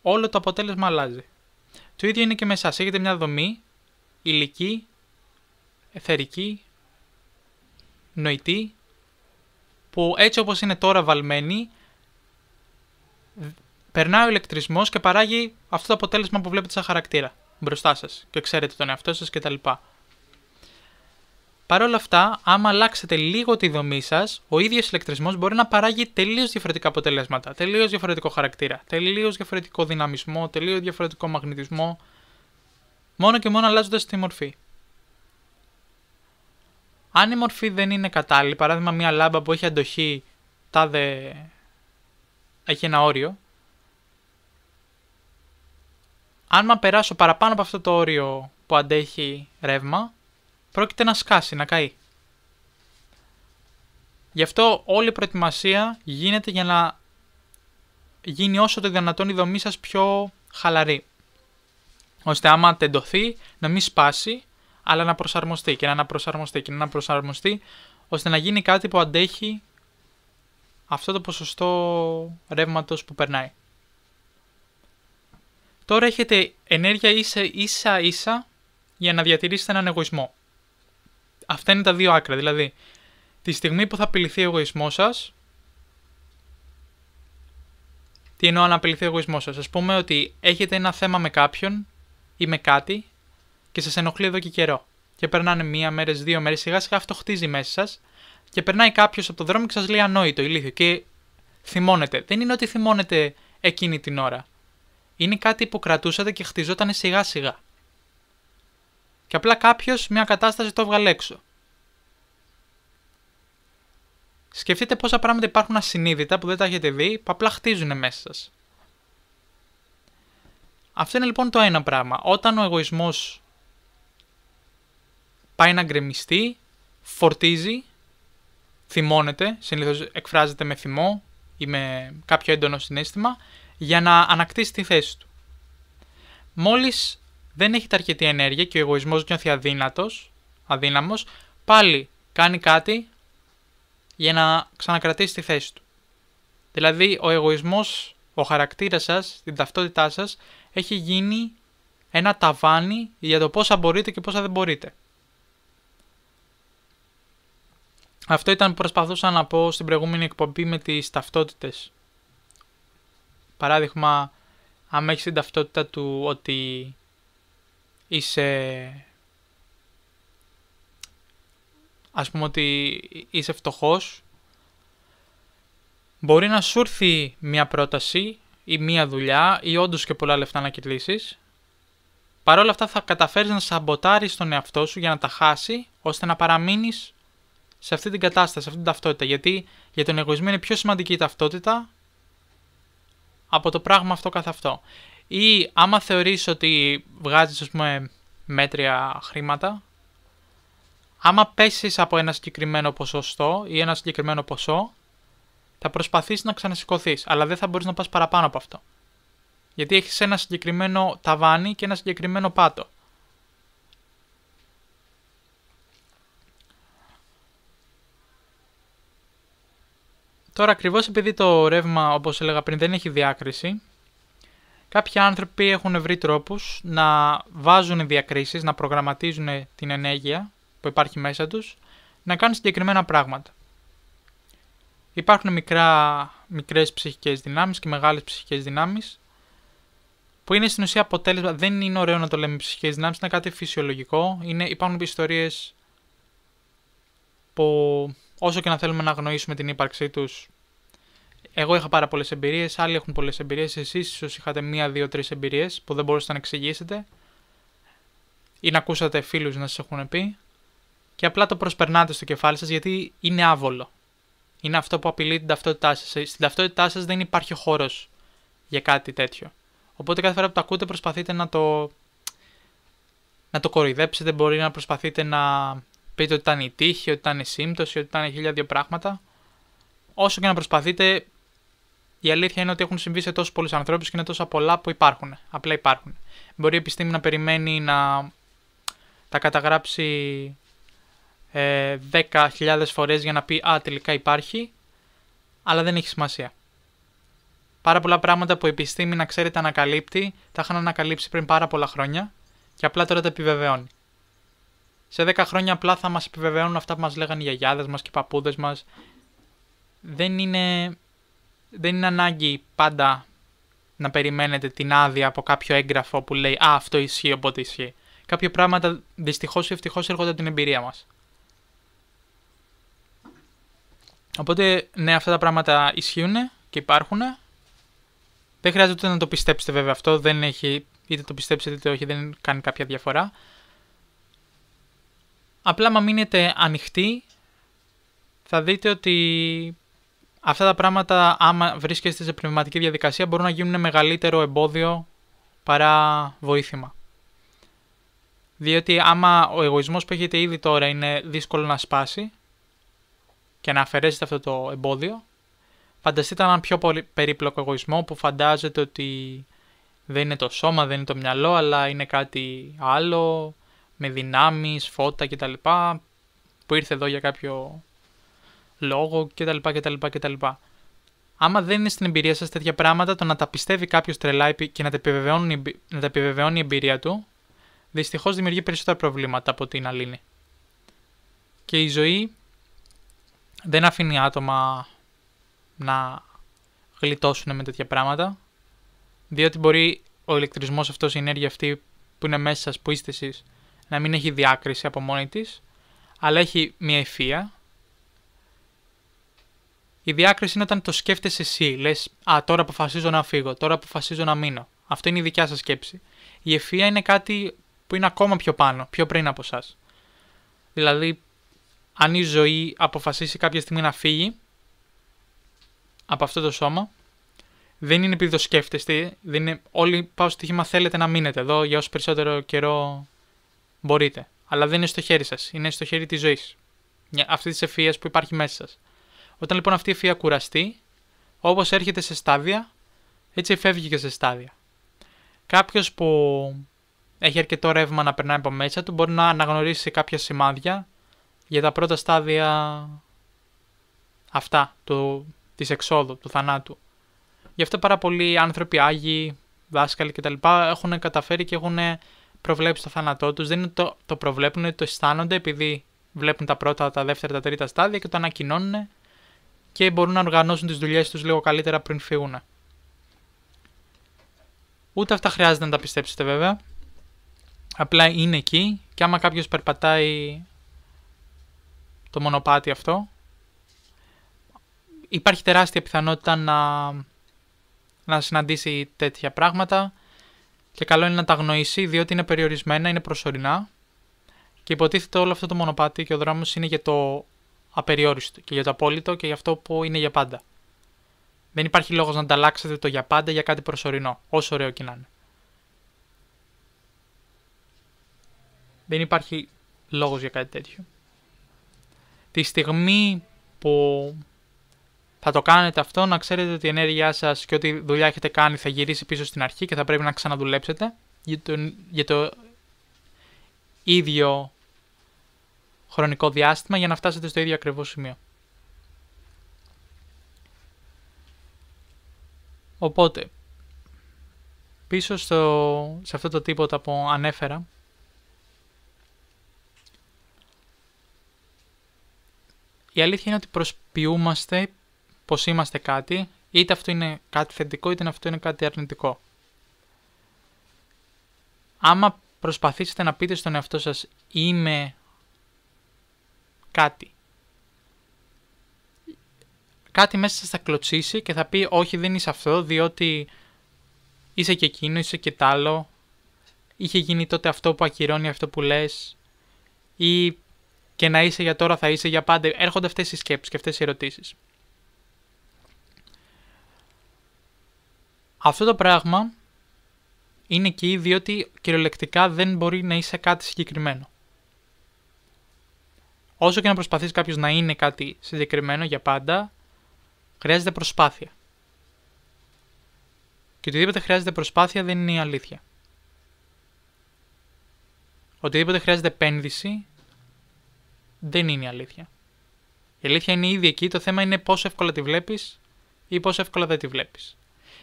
όλο το αποτέλεσμα αλλάζει. Το ίδιο είναι και με εσάς. Έχετε μια δομή υλική, εθερική, νοητή, που έτσι όπως είναι τώρα βαλμένη, περνάει ο ηλεκτρισμός και παράγει αυτό το αποτέλεσμα που βλέπετε σαν χαρακτήρα μπροστά σας και ξέρετε τον εαυτό σας κτλ. Παρ' όλα αυτά, άμα αλλάξετε λίγο τη δομή σας, ο ίδιος ηλεκτρισμός μπορεί να παράγει τελείως διαφορετικά αποτελέσματα. Τελείως διαφορετικό χαρακτήρα. Τελείως διαφορετικό δυναμισμό. Τελείως διαφορετικό μαγνητισμό. Μόνο και μόνο αλλάζοντας τη μορφή. Αν η μορφή δεν είναι κατάλληλη, παράδειγμα μια λάμπα που έχει αντοχή τάδε έχει ένα όριο. Αν μα περάσω παραπάνω από αυτό το όριο που αντέχει ρεύμα, πρόκειται να σκάσει, να καεί. Γι' αυτό όλη η προετοιμασία γίνεται για να γίνει όσο το δυνατόν η δομή σας πιο χαλαρή. Ώστε άμα τεντωθεί να μην σπάσει, αλλά να προσαρμοστεί και να αναπροσαρμοστεί και να αναπροσαρμοστεί, ώστε να γίνει κάτι που αντέχει αυτό το ποσοστό ρεύματος που περνάει. Τώρα έχετε ενέργεια ίσα, ίσα για να διατηρήσετε έναν εγωισμό. Αυτά είναι τα δύο άκρα. Δηλαδή, τη στιγμή που θα απειληθεί ο εγωισμός σας. Τι εννοώ να απειληθεί ο εγωισμός σας. Ας πούμε ότι έχετε ένα θέμα με κάποιον ή με κάτι και σας ενοχλεί εδώ και καιρό. Και περνάνε μία μέρες, δύο μέρες, σιγά σιγά αυτό χτίζει μέσα σας. Και περνάει κάποιος από το δρόμο και σας λέει ανόητο, ηλίθιο. Και θυμώνεται. Δεν είναι ότι θυμώνετε εκείνη την ώρα. Είναι κάτι που κρατούσατε και χτιζόταν σιγά σιγά και απλά κάποιος μια κατάσταση το έβγαλε έξω. Σκεφτείτε πόσα πράγματα υπάρχουν ασυνείδητα που δεν τα έχετε δει, που απλά χτίζουν μέσα σας. Αυτό είναι λοιπόν το ένα πράγμα. Όταν ο εγωισμός πάει να γκρεμιστεί, φορτίζει, θυμώνεται, συνήθως εκφράζεται με θυμό ή με κάποιο έντονο συνέστημα, για να ανακτήσει τη θέση του. Μόλις δεν έχετε αρκετή ενέργεια και ο εγωισμός νιώθει αδύνατος, αδύναμος, πάλι κάνει κάτι για να ξανακρατήσει τη θέση του. Δηλαδή ο εγωισμός, ο χαρακτήρας σας, την ταυτότητά σας έχει γίνει ένα ταβάνι για το πόσα μπορείτε και πόσα δεν μπορείτε. Αυτό ήταν που προσπαθούσα να πω στην προηγούμενη εκπομπή με τις ταυτότητες. Παράδειγμα, αν την ταυτότητα του ότι είσαι... Ας πούμε ότι είσαι φτωχός. Μπορεί να σου έρθει μια πρόταση ή μια δουλειά ή όντως και πολλά λεφτά να κυλήσεις. Παρ' όλα αυτά θα καταφέρεις να σαμποτάρεις τον εαυτό σου για να τα χάσει, ώστε να παραμείνεις σε αυτή την κατάσταση, σε αυτή την ταυτότητα. Γιατί για τον εγωισμό είναι πιο σημαντική η ταυτότητα από το πράγμα αυτό καθ' αυτό. Ή άμα θεωρείς ότι βγάζεις ας πούμε, μέτρια χρήματα, άμα πέσεις από ένα συγκεκριμένο ποσοστό ή ένα συγκεκριμένο ποσό, θα προσπαθήσεις να ξανασηκωθείς, αλλά δεν θα μπορείς να πας παραπάνω από αυτό. Γιατί έχεις ένα συγκεκριμένο ταβάνι και ένα συγκεκριμένο πάτο. Τώρα ακριβώς επειδή το ρεύμα όπως έλεγα πριν δεν έχει διάκριση Κάποιοι άνθρωποι έχουν βρει τρόπους να βάζουν διακρίσεις, να προγραμματίζουν την ενέργεια που υπάρχει μέσα τους, να κάνουν συγκεκριμένα πράγματα. Υπάρχουν μικρά, μικρές ψυχικές δυνάμεις και μεγάλες ψυχικές δυνάμεις, που είναι στην ουσία αποτέλεσμα, δεν είναι ωραίο να το λέμε ψυχικές δυνάμεις, είναι κάτι φυσιολογικό, είναι, υπάρχουν ιστορίες που όσο και να θέλουμε να γνωρίσουμε την ύπαρξή τους, εγώ είχα πάρα πολλές εμπειρίες, άλλοι έχουν πολλές εμπειρίες. Εσείς ίσως είχατε μία, δύο, τρεις εμπειρίες που δεν μπορούσατε να εξηγήσετε ή να ακούσατε φίλους να σας έχουν πει και απλά το προσπερνάτε στο κεφάλι σας γιατί είναι άβολο. Είναι αυτό που απειλεί την ταυτότητά σας. Ε, στην ταυτότητά σας δεν υπάρχει χώρος για κάτι τέτοιο. Οπότε κάθε φορά που το ακούτε προσπαθείτε να το, να το κοροϊδέψετε, μπορεί να προσπαθείτε να πείτε ότι ήταν η τύχη, ότι ήταν η σύμπτωση, ότι ήταν χίλια δύο πράγματα όσο και να προσπαθείτε, η αλήθεια είναι ότι έχουν συμβεί σε τόσους πολλούς ανθρώπους και είναι τόσα πολλά που υπάρχουν. Απλά υπάρχουν. Μπορεί η επιστήμη να περιμένει να τα καταγράψει ε, 10.000 φορές για να πει «Α, τελικά υπάρχει», αλλά δεν έχει σημασία. Πάρα πολλά πράγματα που η επιστήμη, να ξέρετε, ανακαλύπτει, τα είχαν ανακαλύψει πριν πάρα πολλά χρόνια και απλά τώρα τα επιβεβαιώνει. Σε 10 χρόνια απλά θα μας επιβεβαιώνουν αυτά που μας λέγανε οι γιαγιάδες μας και οι παππούδες μας δεν είναι, δεν είναι ανάγκη πάντα να περιμένετε την άδεια από κάποιο έγγραφο που λέει «Α, αυτό ισχύει, οπότε ισχύει». Κάποια πράγματα δυστυχώς ή ευτυχώς έρχονται από την εμπειρία μας. Οπότε, ναι, αυτά τα πράγματα ισχύουν και υπάρχουν. Δεν χρειάζεται να το πιστέψετε βέβαια αυτό, δεν έχει, είτε το πιστέψετε είτε όχι, δεν κάνει κάποια διαφορά. Απλά μα μείνετε ανοιχτοί, θα δείτε ότι αυτά τα πράγματα, άμα βρίσκεστε σε πνευματική διαδικασία, μπορούν να γίνουν μεγαλύτερο εμπόδιο παρά βοήθημα. Διότι άμα ο εγωισμός που έχετε ήδη τώρα είναι δύσκολο να σπάσει και να αφαιρέσετε αυτό το εμπόδιο, φανταστείτε έναν πιο περίπλοκο εγωισμό που φαντάζεται ότι δεν είναι το σώμα, δεν είναι το μυαλό, αλλά είναι κάτι άλλο, με δυνάμεις, φώτα κτλ. που ήρθε εδώ για κάποιο λόγο κτλ. κτλ, κτλ. Άμα δεν είναι στην εμπειρία σας τέτοια πράγματα, το να τα πιστεύει κάποιος τρελά και να τα επιβεβαιώνει, να τα επιβεβαιώνει η εμπειρία του, δυστυχώς δημιουργεί περισσότερα προβλήματα από ότι είναι αλήνη. Και η ζωή δεν αφήνει άτομα να γλιτώσουν με τέτοια πράγματα, διότι μπορεί ο ηλεκτρισμός αυτός, η ενέργεια αυτή που είναι μέσα σας, που είστε εσείς, να μην έχει διάκριση από μόνη της, αλλά έχει μια ευφία η διάκριση είναι όταν το σκέφτεσαι εσύ. Λες, Α, τώρα αποφασίζω να φύγω, τώρα αποφασίζω να μείνω. Αυτό είναι η δικιά σας σκέψη. Η ευφυα είναι κάτι που είναι ακόμα πιο πάνω, πιο πριν από εσά. Δηλαδή, αν η ζωή αποφασίσει κάποια στιγμή να φύγει από αυτό το σώμα, δεν είναι επειδή το σκέφτεστε. Δεν είναι... Όλοι πάω στοίχημα θέλετε να μείνετε εδώ για όσο περισσότερο καιρό μπορείτε. Αλλά δεν είναι στο χέρι σας. Είναι στο χέρι της ζωής. Αυτής της ευφυα που υπάρχει μέσα σας. Όταν λοιπόν αυτή η φία κουραστεί, όπως έρχεται σε στάδια, έτσι φεύγει και σε στάδια. Κάποιος που έχει αρκετό ρεύμα να περνάει από μέσα του μπορεί να αναγνωρίσει κάποια σημάδια για τα πρώτα στάδια αυτά του, της εξόδου, του θανάτου. Γι' αυτό πάρα πολλοί άνθρωποι, άγιοι, δάσκαλοι κτλ. έχουν καταφέρει και έχουν προβλέψει το θάνατό τους. Δεν είναι το, το προβλέπουν, το αισθάνονται επειδή βλέπουν τα πρώτα, τα δεύτερα, τα τρίτα στάδια και το ανακοινώνουν και μπορούν να οργανώσουν τις δουλειές τους λίγο καλύτερα πριν φύγουν. Ούτε αυτά χρειάζεται να τα πιστέψετε βέβαια. Απλά είναι εκεί και άμα κάποιος περπατάει το μονοπάτι αυτό, υπάρχει τεράστια πιθανότητα να, να συναντήσει τέτοια πράγματα και καλό είναι να τα γνωρίσει διότι είναι περιορισμένα, είναι προσωρινά και υποτίθεται όλο αυτό το μονοπάτι και ο δρόμος είναι για το απεριόριστο και για το απόλυτο και για αυτό που είναι για πάντα. Δεν υπάρχει λόγος να ανταλλάξετε το για πάντα για κάτι προσωρινό, όσο ωραίο και να είναι. Δεν υπάρχει λόγος για κάτι τέτοιο. Τη στιγμή που θα το κάνετε αυτό, να ξέρετε ότι η ενέργειά σας και ό,τι δουλειά έχετε κάνει θα γυρίσει πίσω στην αρχή και θα πρέπει να ξαναδουλέψετε το, για το ίδιο χρονικό διάστημα για να φτάσετε στο ίδιο ακριβώς σημείο. Οπότε, πίσω στο, σε αυτό το τίποτα που ανέφερα, η αλήθεια είναι ότι προσποιούμαστε πως είμαστε κάτι, είτε αυτό είναι κάτι θετικό, είτε αυτό είναι κάτι αρνητικό. Άμα προσπαθήσετε να πείτε στον εαυτό σας «Είμαι κάτι. Κάτι μέσα σας θα κλωτσίσει και θα πει όχι δεν είσαι αυτό διότι είσαι και εκείνο, είσαι και τ' άλλο. Είχε γίνει τότε αυτό που ακυρώνει αυτό που λες. Ή και να είσαι για τώρα θα είσαι για πάντα. Έρχονται αυτές οι σκέψεις και αυτές οι ερωτήσεις. Αυτό το πράγμα είναι εκεί διότι κυριολεκτικά δεν μπορεί να είσαι κάτι συγκεκριμένο όσο και να προσπαθείς κάποιος να είναι κάτι συγκεκριμένο για πάντα, χρειάζεται προσπάθεια. Και οτιδήποτε χρειάζεται προσπάθεια δεν είναι η αλήθεια. Οτιδήποτε χρειάζεται επένδυση δεν είναι η αλήθεια. Η αλήθεια είναι ήδη εκεί, το θέμα είναι πόσο εύκολα τη βλέπεις ή πόσο εύκολα δεν τη βλέπεις.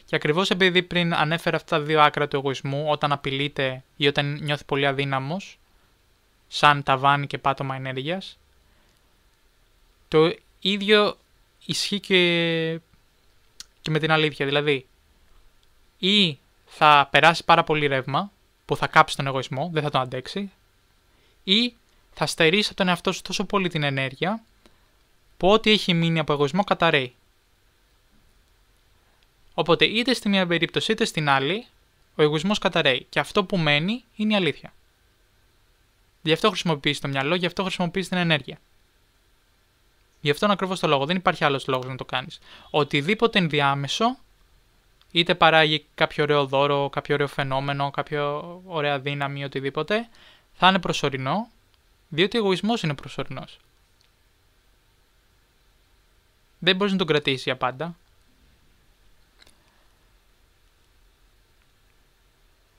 Και ακριβώς επειδή πριν ανέφερα αυτά τα δύο άκρα του εγωισμού, όταν απειλείται ή όταν νιώθει πολύ αδύναμος, σαν ταβάνι και πάτωμα ενέργειας, το ίδιο ισχύει και, και με την αλήθεια. Δηλαδή, ή θα περάσει πάρα πολύ ρεύμα που θα κάψει τον εγωισμό, δεν θα τον αντέξει, ή θα στερήσει από τον εαυτό σου τόσο πολύ την ενέργεια που ό,τι έχει μείνει από εγωισμό καταραίει. Οπότε είτε στη μία περίπτωση είτε στην άλλη, ο εγωισμός καταραίει και αυτό που μένει είναι η αλήθεια. Γι' αυτό χρησιμοποιείς το μυαλό, γι' αυτό χρησιμοποιείς την ενέργεια. Γι' αυτόν ακριβώς το λόγο. Δεν υπάρχει άλλος λόγος να το κάνεις. Οτιδήποτε ενδιάμεσο, είτε παράγει κάποιο ωραίο δώρο, κάποιο ωραίο φαινόμενο, κάποιο ωραία δύναμη, οτιδήποτε, θα είναι προσωρινό, διότι ο εγωισμός είναι προσωρινός. Δεν μπορείς να τον κρατήσεις για πάντα.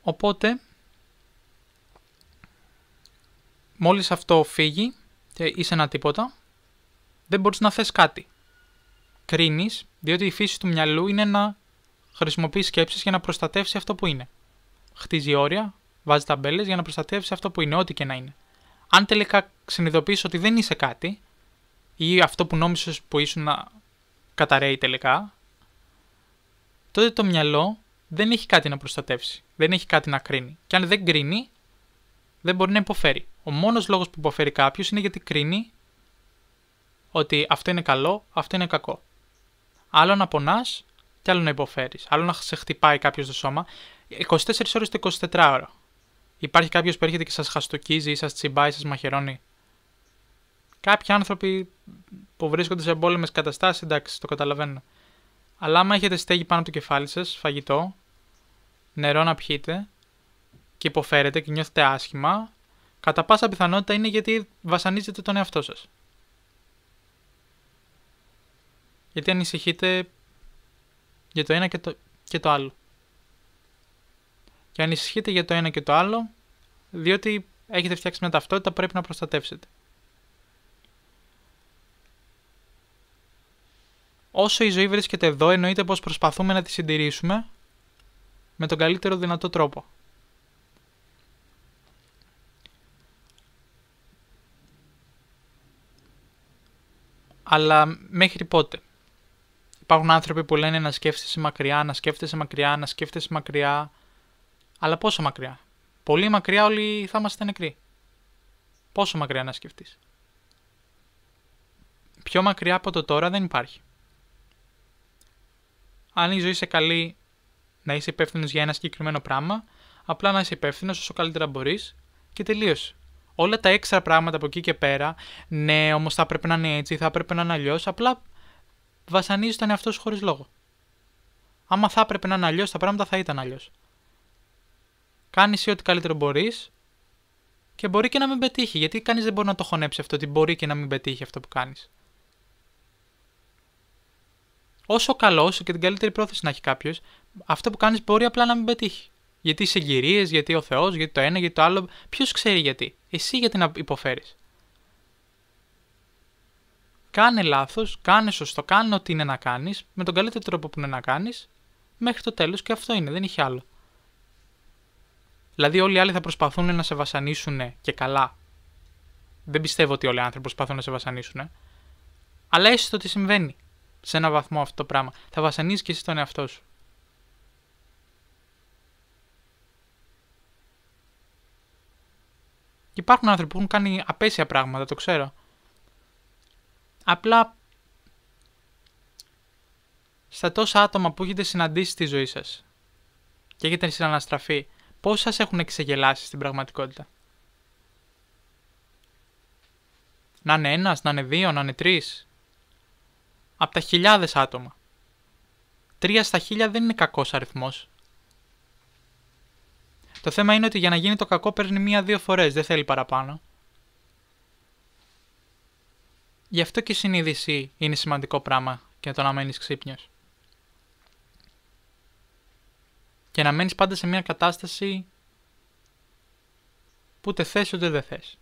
Οπότε, μόλις αυτό φύγει και είσαι ένα τίποτα, δεν μπορείς να θες κάτι. Κρίνεις, διότι η φύση του μυαλού είναι να χρησιμοποιείς σκέψεις για να προστατεύσει αυτό που είναι. Χτίζει όρια, βάζει ταμπέλες για να προστατεύσει αυτό που είναι, ό,τι και να είναι. Αν τελικά συνειδητοποιήσει ότι δεν είσαι κάτι, ή αυτό που νόμισες που ήσουν να καταραίει τελικά, τότε το μυαλό δεν έχει κάτι να προστατεύσει. Δεν έχει κάτι να κρίνει. Και αν δεν κρίνει, δεν μπορεί να υποφέρει. Ο μόνος λόγος που υποφέρει κάποιος είναι γιατί κρίνει ότι αυτό είναι καλό, αυτό είναι κακό. Άλλο να πονάς και άλλο να υποφέρεις. Άλλο να σε χτυπάει κάποιος το σώμα. 24 ώρες το 24ωρο. Υπάρχει κάποιος που έρχεται και σας χαστοκίζει ή σας τσιμπάει, σας μαχαιρώνει. Κάποιοι άνθρωποι που βρίσκονται σε εμπόλεμες καταστάσεις, εντάξει, το καταλαβαίνω. Αλλά άμα έχετε στέγη πάνω από το κεφάλι σας, φαγητό, νερό να πιείτε και υποφέρετε και νιώθετε άσχημα, κατά πάσα πιθανότητα είναι γιατί βασανίζετε τον εαυτό σας. Γιατί ανησυχείτε για το ένα και το, το άλλο. Και ανησυχείτε για το ένα και το άλλο, διότι έχετε φτιάξει μια ταυτότητα, πρέπει να προστατεύσετε. Όσο η ζωή βρίσκεται εδώ, εννοείται πως προσπαθούμε να τη συντηρήσουμε με τον καλύτερο δυνατό τρόπο. Αλλά μέχρι πότε. Υπάρχουν άνθρωποι που λένε να σκέφτεσαι μακριά, να σκέφτεσαι μακριά, να σκέφτεσαι μακριά. Αλλά πόσο μακριά. Πολύ μακριά όλοι θα είμαστε νεκροί. Πόσο μακριά να σκεφτείς. Πιο μακριά από το τώρα δεν υπάρχει. Αν η ζωή σε καλή να είσαι υπεύθυνος για ένα συγκεκριμένο πράγμα, απλά να είσαι υπεύθυνος όσο καλύτερα μπορείς και τελείωσε. Όλα τα έξτρα πράγματα από εκεί και πέρα, ναι, όμως θα πρέπει να είναι έτσι, θα πρέπει να είναι αλλιώς, απλά βασανίζει τον εαυτό σου χωρίς λόγο. Άμα θα έπρεπε να είναι αλλιώς, τα πράγματα θα ήταν αλλιώς. Κάνει ό,τι καλύτερο μπορείς και μπορεί και να μην πετύχει. Γιατί κανείς δεν μπορεί να το χωνέψει αυτό, ότι μπορεί και να μην πετύχει αυτό που κάνεις. Όσο καλό, όσο και την καλύτερη πρόθεση να έχει κάποιος, αυτό που κάνεις μπορεί απλά να μην πετύχει. Γιατί οι συγκυρίες, γιατί ο Θεός, γιατί το ένα, γιατί το άλλο. Ποιος ξέρει γιατί. Εσύ γιατί να υποφέρεις. Κάνε λάθος, κάνε σωστό, κάνε ό,τι είναι να κάνεις, με τον καλύτερο τρόπο που είναι να κάνεις, μέχρι το τέλος και αυτό είναι, δεν έχει άλλο. Δηλαδή, όλοι οι άλλοι θα προσπαθούν να σε βασανίσουν και καλά. Δεν πιστεύω ότι όλοι οι άνθρωποι προσπαθούν να σε βασανίσουν. Αλλά έστω ότι συμβαίνει σε ένα βαθμό αυτό το πράγμα. Θα βασανίσει και εσύ τον εαυτό σου. υπάρχουν άνθρωποι που έχουν κάνει απέσια πράγματα, το ξέρω. Απλά στα τόσα άτομα που έχετε συναντήσει στη ζωή σας και έχετε συναναστραφεί, πώς σας έχουν ξεγελάσει στην πραγματικότητα. Να είναι ένας, να είναι δύο, να είναι τρεις. Από τα χιλιάδες άτομα. Τρία στα χίλια δεν είναι κακός αριθμός. Το θέμα είναι ότι για να γίνει το κακό παίρνει μία-δύο φορές, δεν θέλει παραπάνω. Γι' αυτό και η συνείδηση είναι σημαντικό πράγμα για το να μένεις ξύπνιος. Και να μένεις πάντα σε μια κατάσταση που ούτε θες ούτε δεν θες.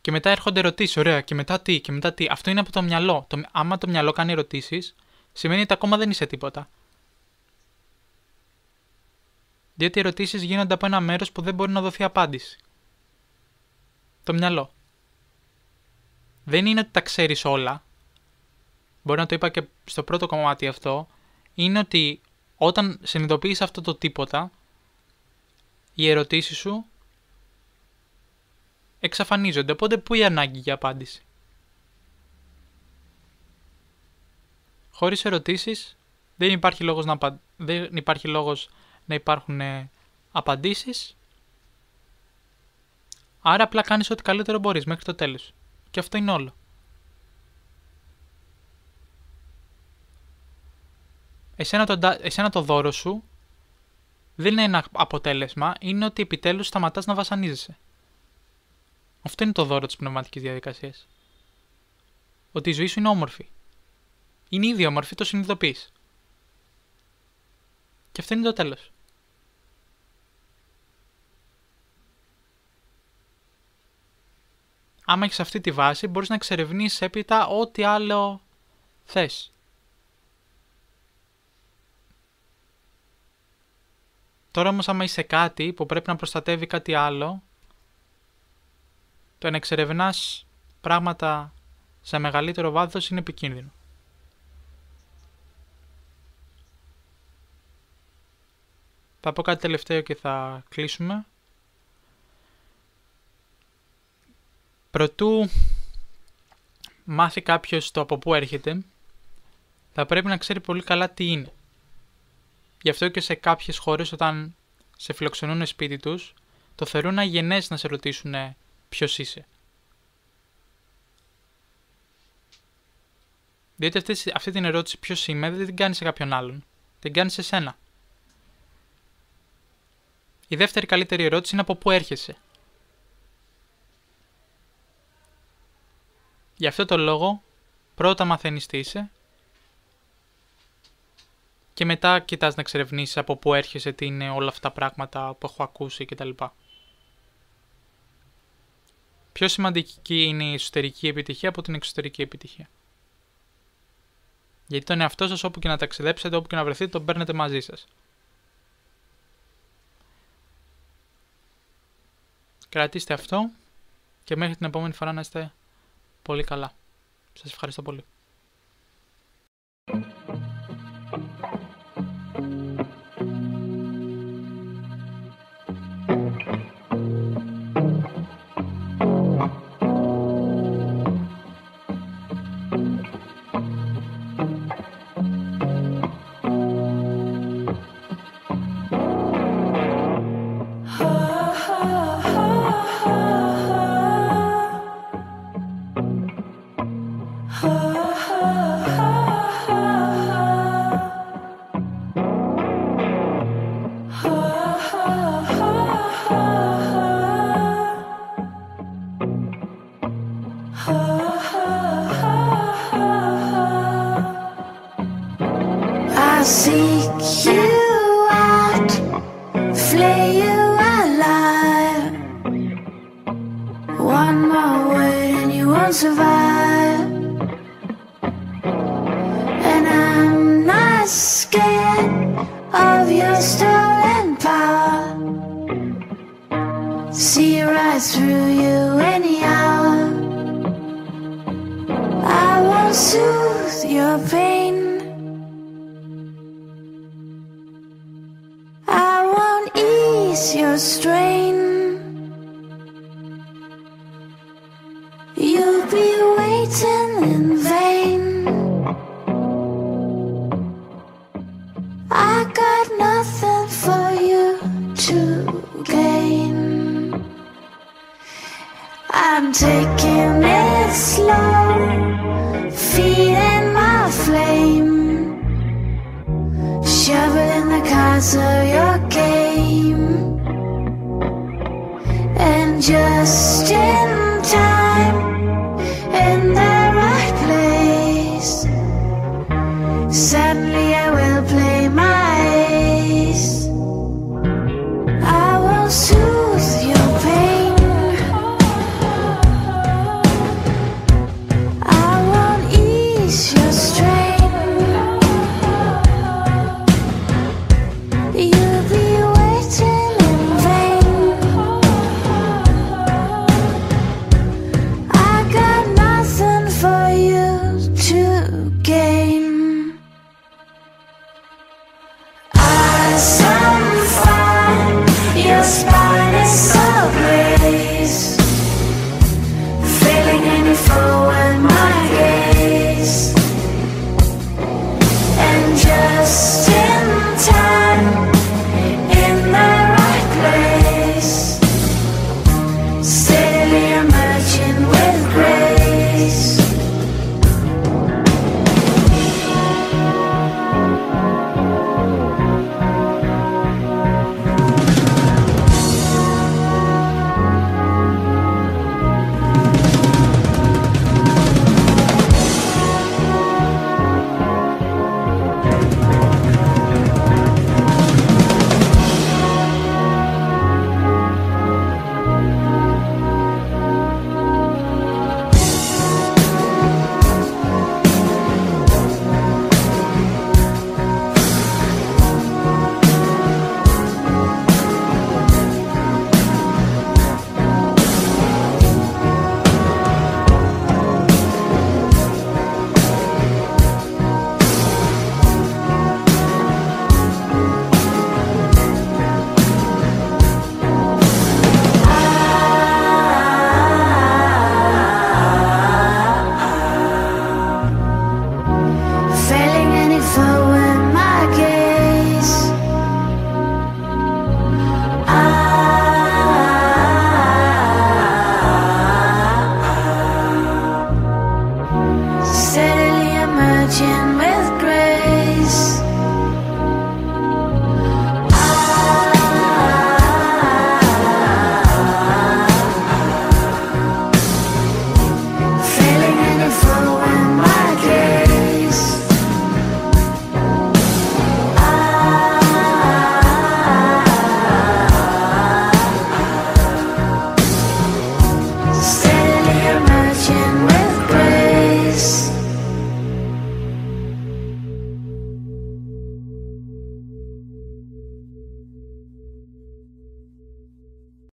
Και μετά έρχονται ερωτήσεις. Ωραία, και μετά τι, και μετά τι. Αυτό είναι από το μυαλό. Το, άμα το μυαλό κάνει ερωτήσεις, σημαίνει ότι ακόμα δεν είσαι τίποτα. Διότι οι ερωτήσεις γίνονται από ένα μέρος που δεν μπορεί να δοθεί απάντηση το μυαλό. Δεν είναι ότι τα ξέρεις όλα. Μπορεί να το είπα και στο πρώτο κομμάτι αυτό. Είναι ότι όταν συνειδητοποιείς αυτό το τίποτα, οι ερωτήσεις σου εξαφανίζονται. Οπότε πού η ανάγκη για απάντηση. Χωρίς ερωτήσεις δεν υπάρχει λόγος να, δεν υπάρχει λόγος να υπάρχουν ε, απαντήσεις Άρα απλά κάνεις ό,τι καλύτερο μπορείς μέχρι το τέλος. Και αυτό είναι όλο. Εσένα το, εσένα το δώρο σου δεν είναι ένα αποτέλεσμα, είναι ότι επιτέλους σταματάς να βασανίζεσαι. Αυτό είναι το δώρο της πνευματικής διαδικασίας. Ότι η ζωή σου είναι όμορφη. Είναι ήδη όμορφη, το συνειδητοποιείς. Και αυτό είναι το τέλος. άμα έχεις αυτή τη βάση, μπορείς να εξερευνήσεις έπειτα ό,τι άλλο θες. Τώρα όμως άμα είσαι κάτι που πρέπει να προστατεύει κάτι άλλο, το να εξερευνάς πράγματα σε μεγαλύτερο βάθος είναι επικίνδυνο. Θα πω κάτι τελευταίο και θα κλείσουμε. Προτού μάθει κάποιος το από πού έρχεται, θα πρέπει να ξέρει πολύ καλά τι είναι. Γι' αυτό και σε κάποιες χώρες όταν σε φιλοξενούν σπίτι τους, το θεωρούν αγενές να σε ρωτήσουν ε, ποιος είσαι. Διότι αυτή, την ερώτηση ποιος είμαι δεν την κάνεις σε κάποιον άλλον. Την κάνεις σε σένα. Η δεύτερη καλύτερη ερώτηση είναι από πού έρχεσαι. Γι' αυτό το λόγο πρώτα μαθαίνεις τι είσαι και μετά κοιτάς να εξερευνήσεις από πού έρχεσαι, τι είναι όλα αυτά τα πράγματα που έχω ακούσει κτλ. Πιο σημαντική είναι η εσωτερική επιτυχία από την εξωτερική επιτυχία. Γιατί τον εαυτό σας όπου και να ταξιδέψετε, όπου και να βρεθείτε, τον παίρνετε μαζί σας. Κρατήστε αυτό και μέχρι την επόμενη φορά να είστε Πολύ καλά. Σας ευχαριστώ πολύ. taking it slow, feeding my flame, shoveling the cards of your game, and just.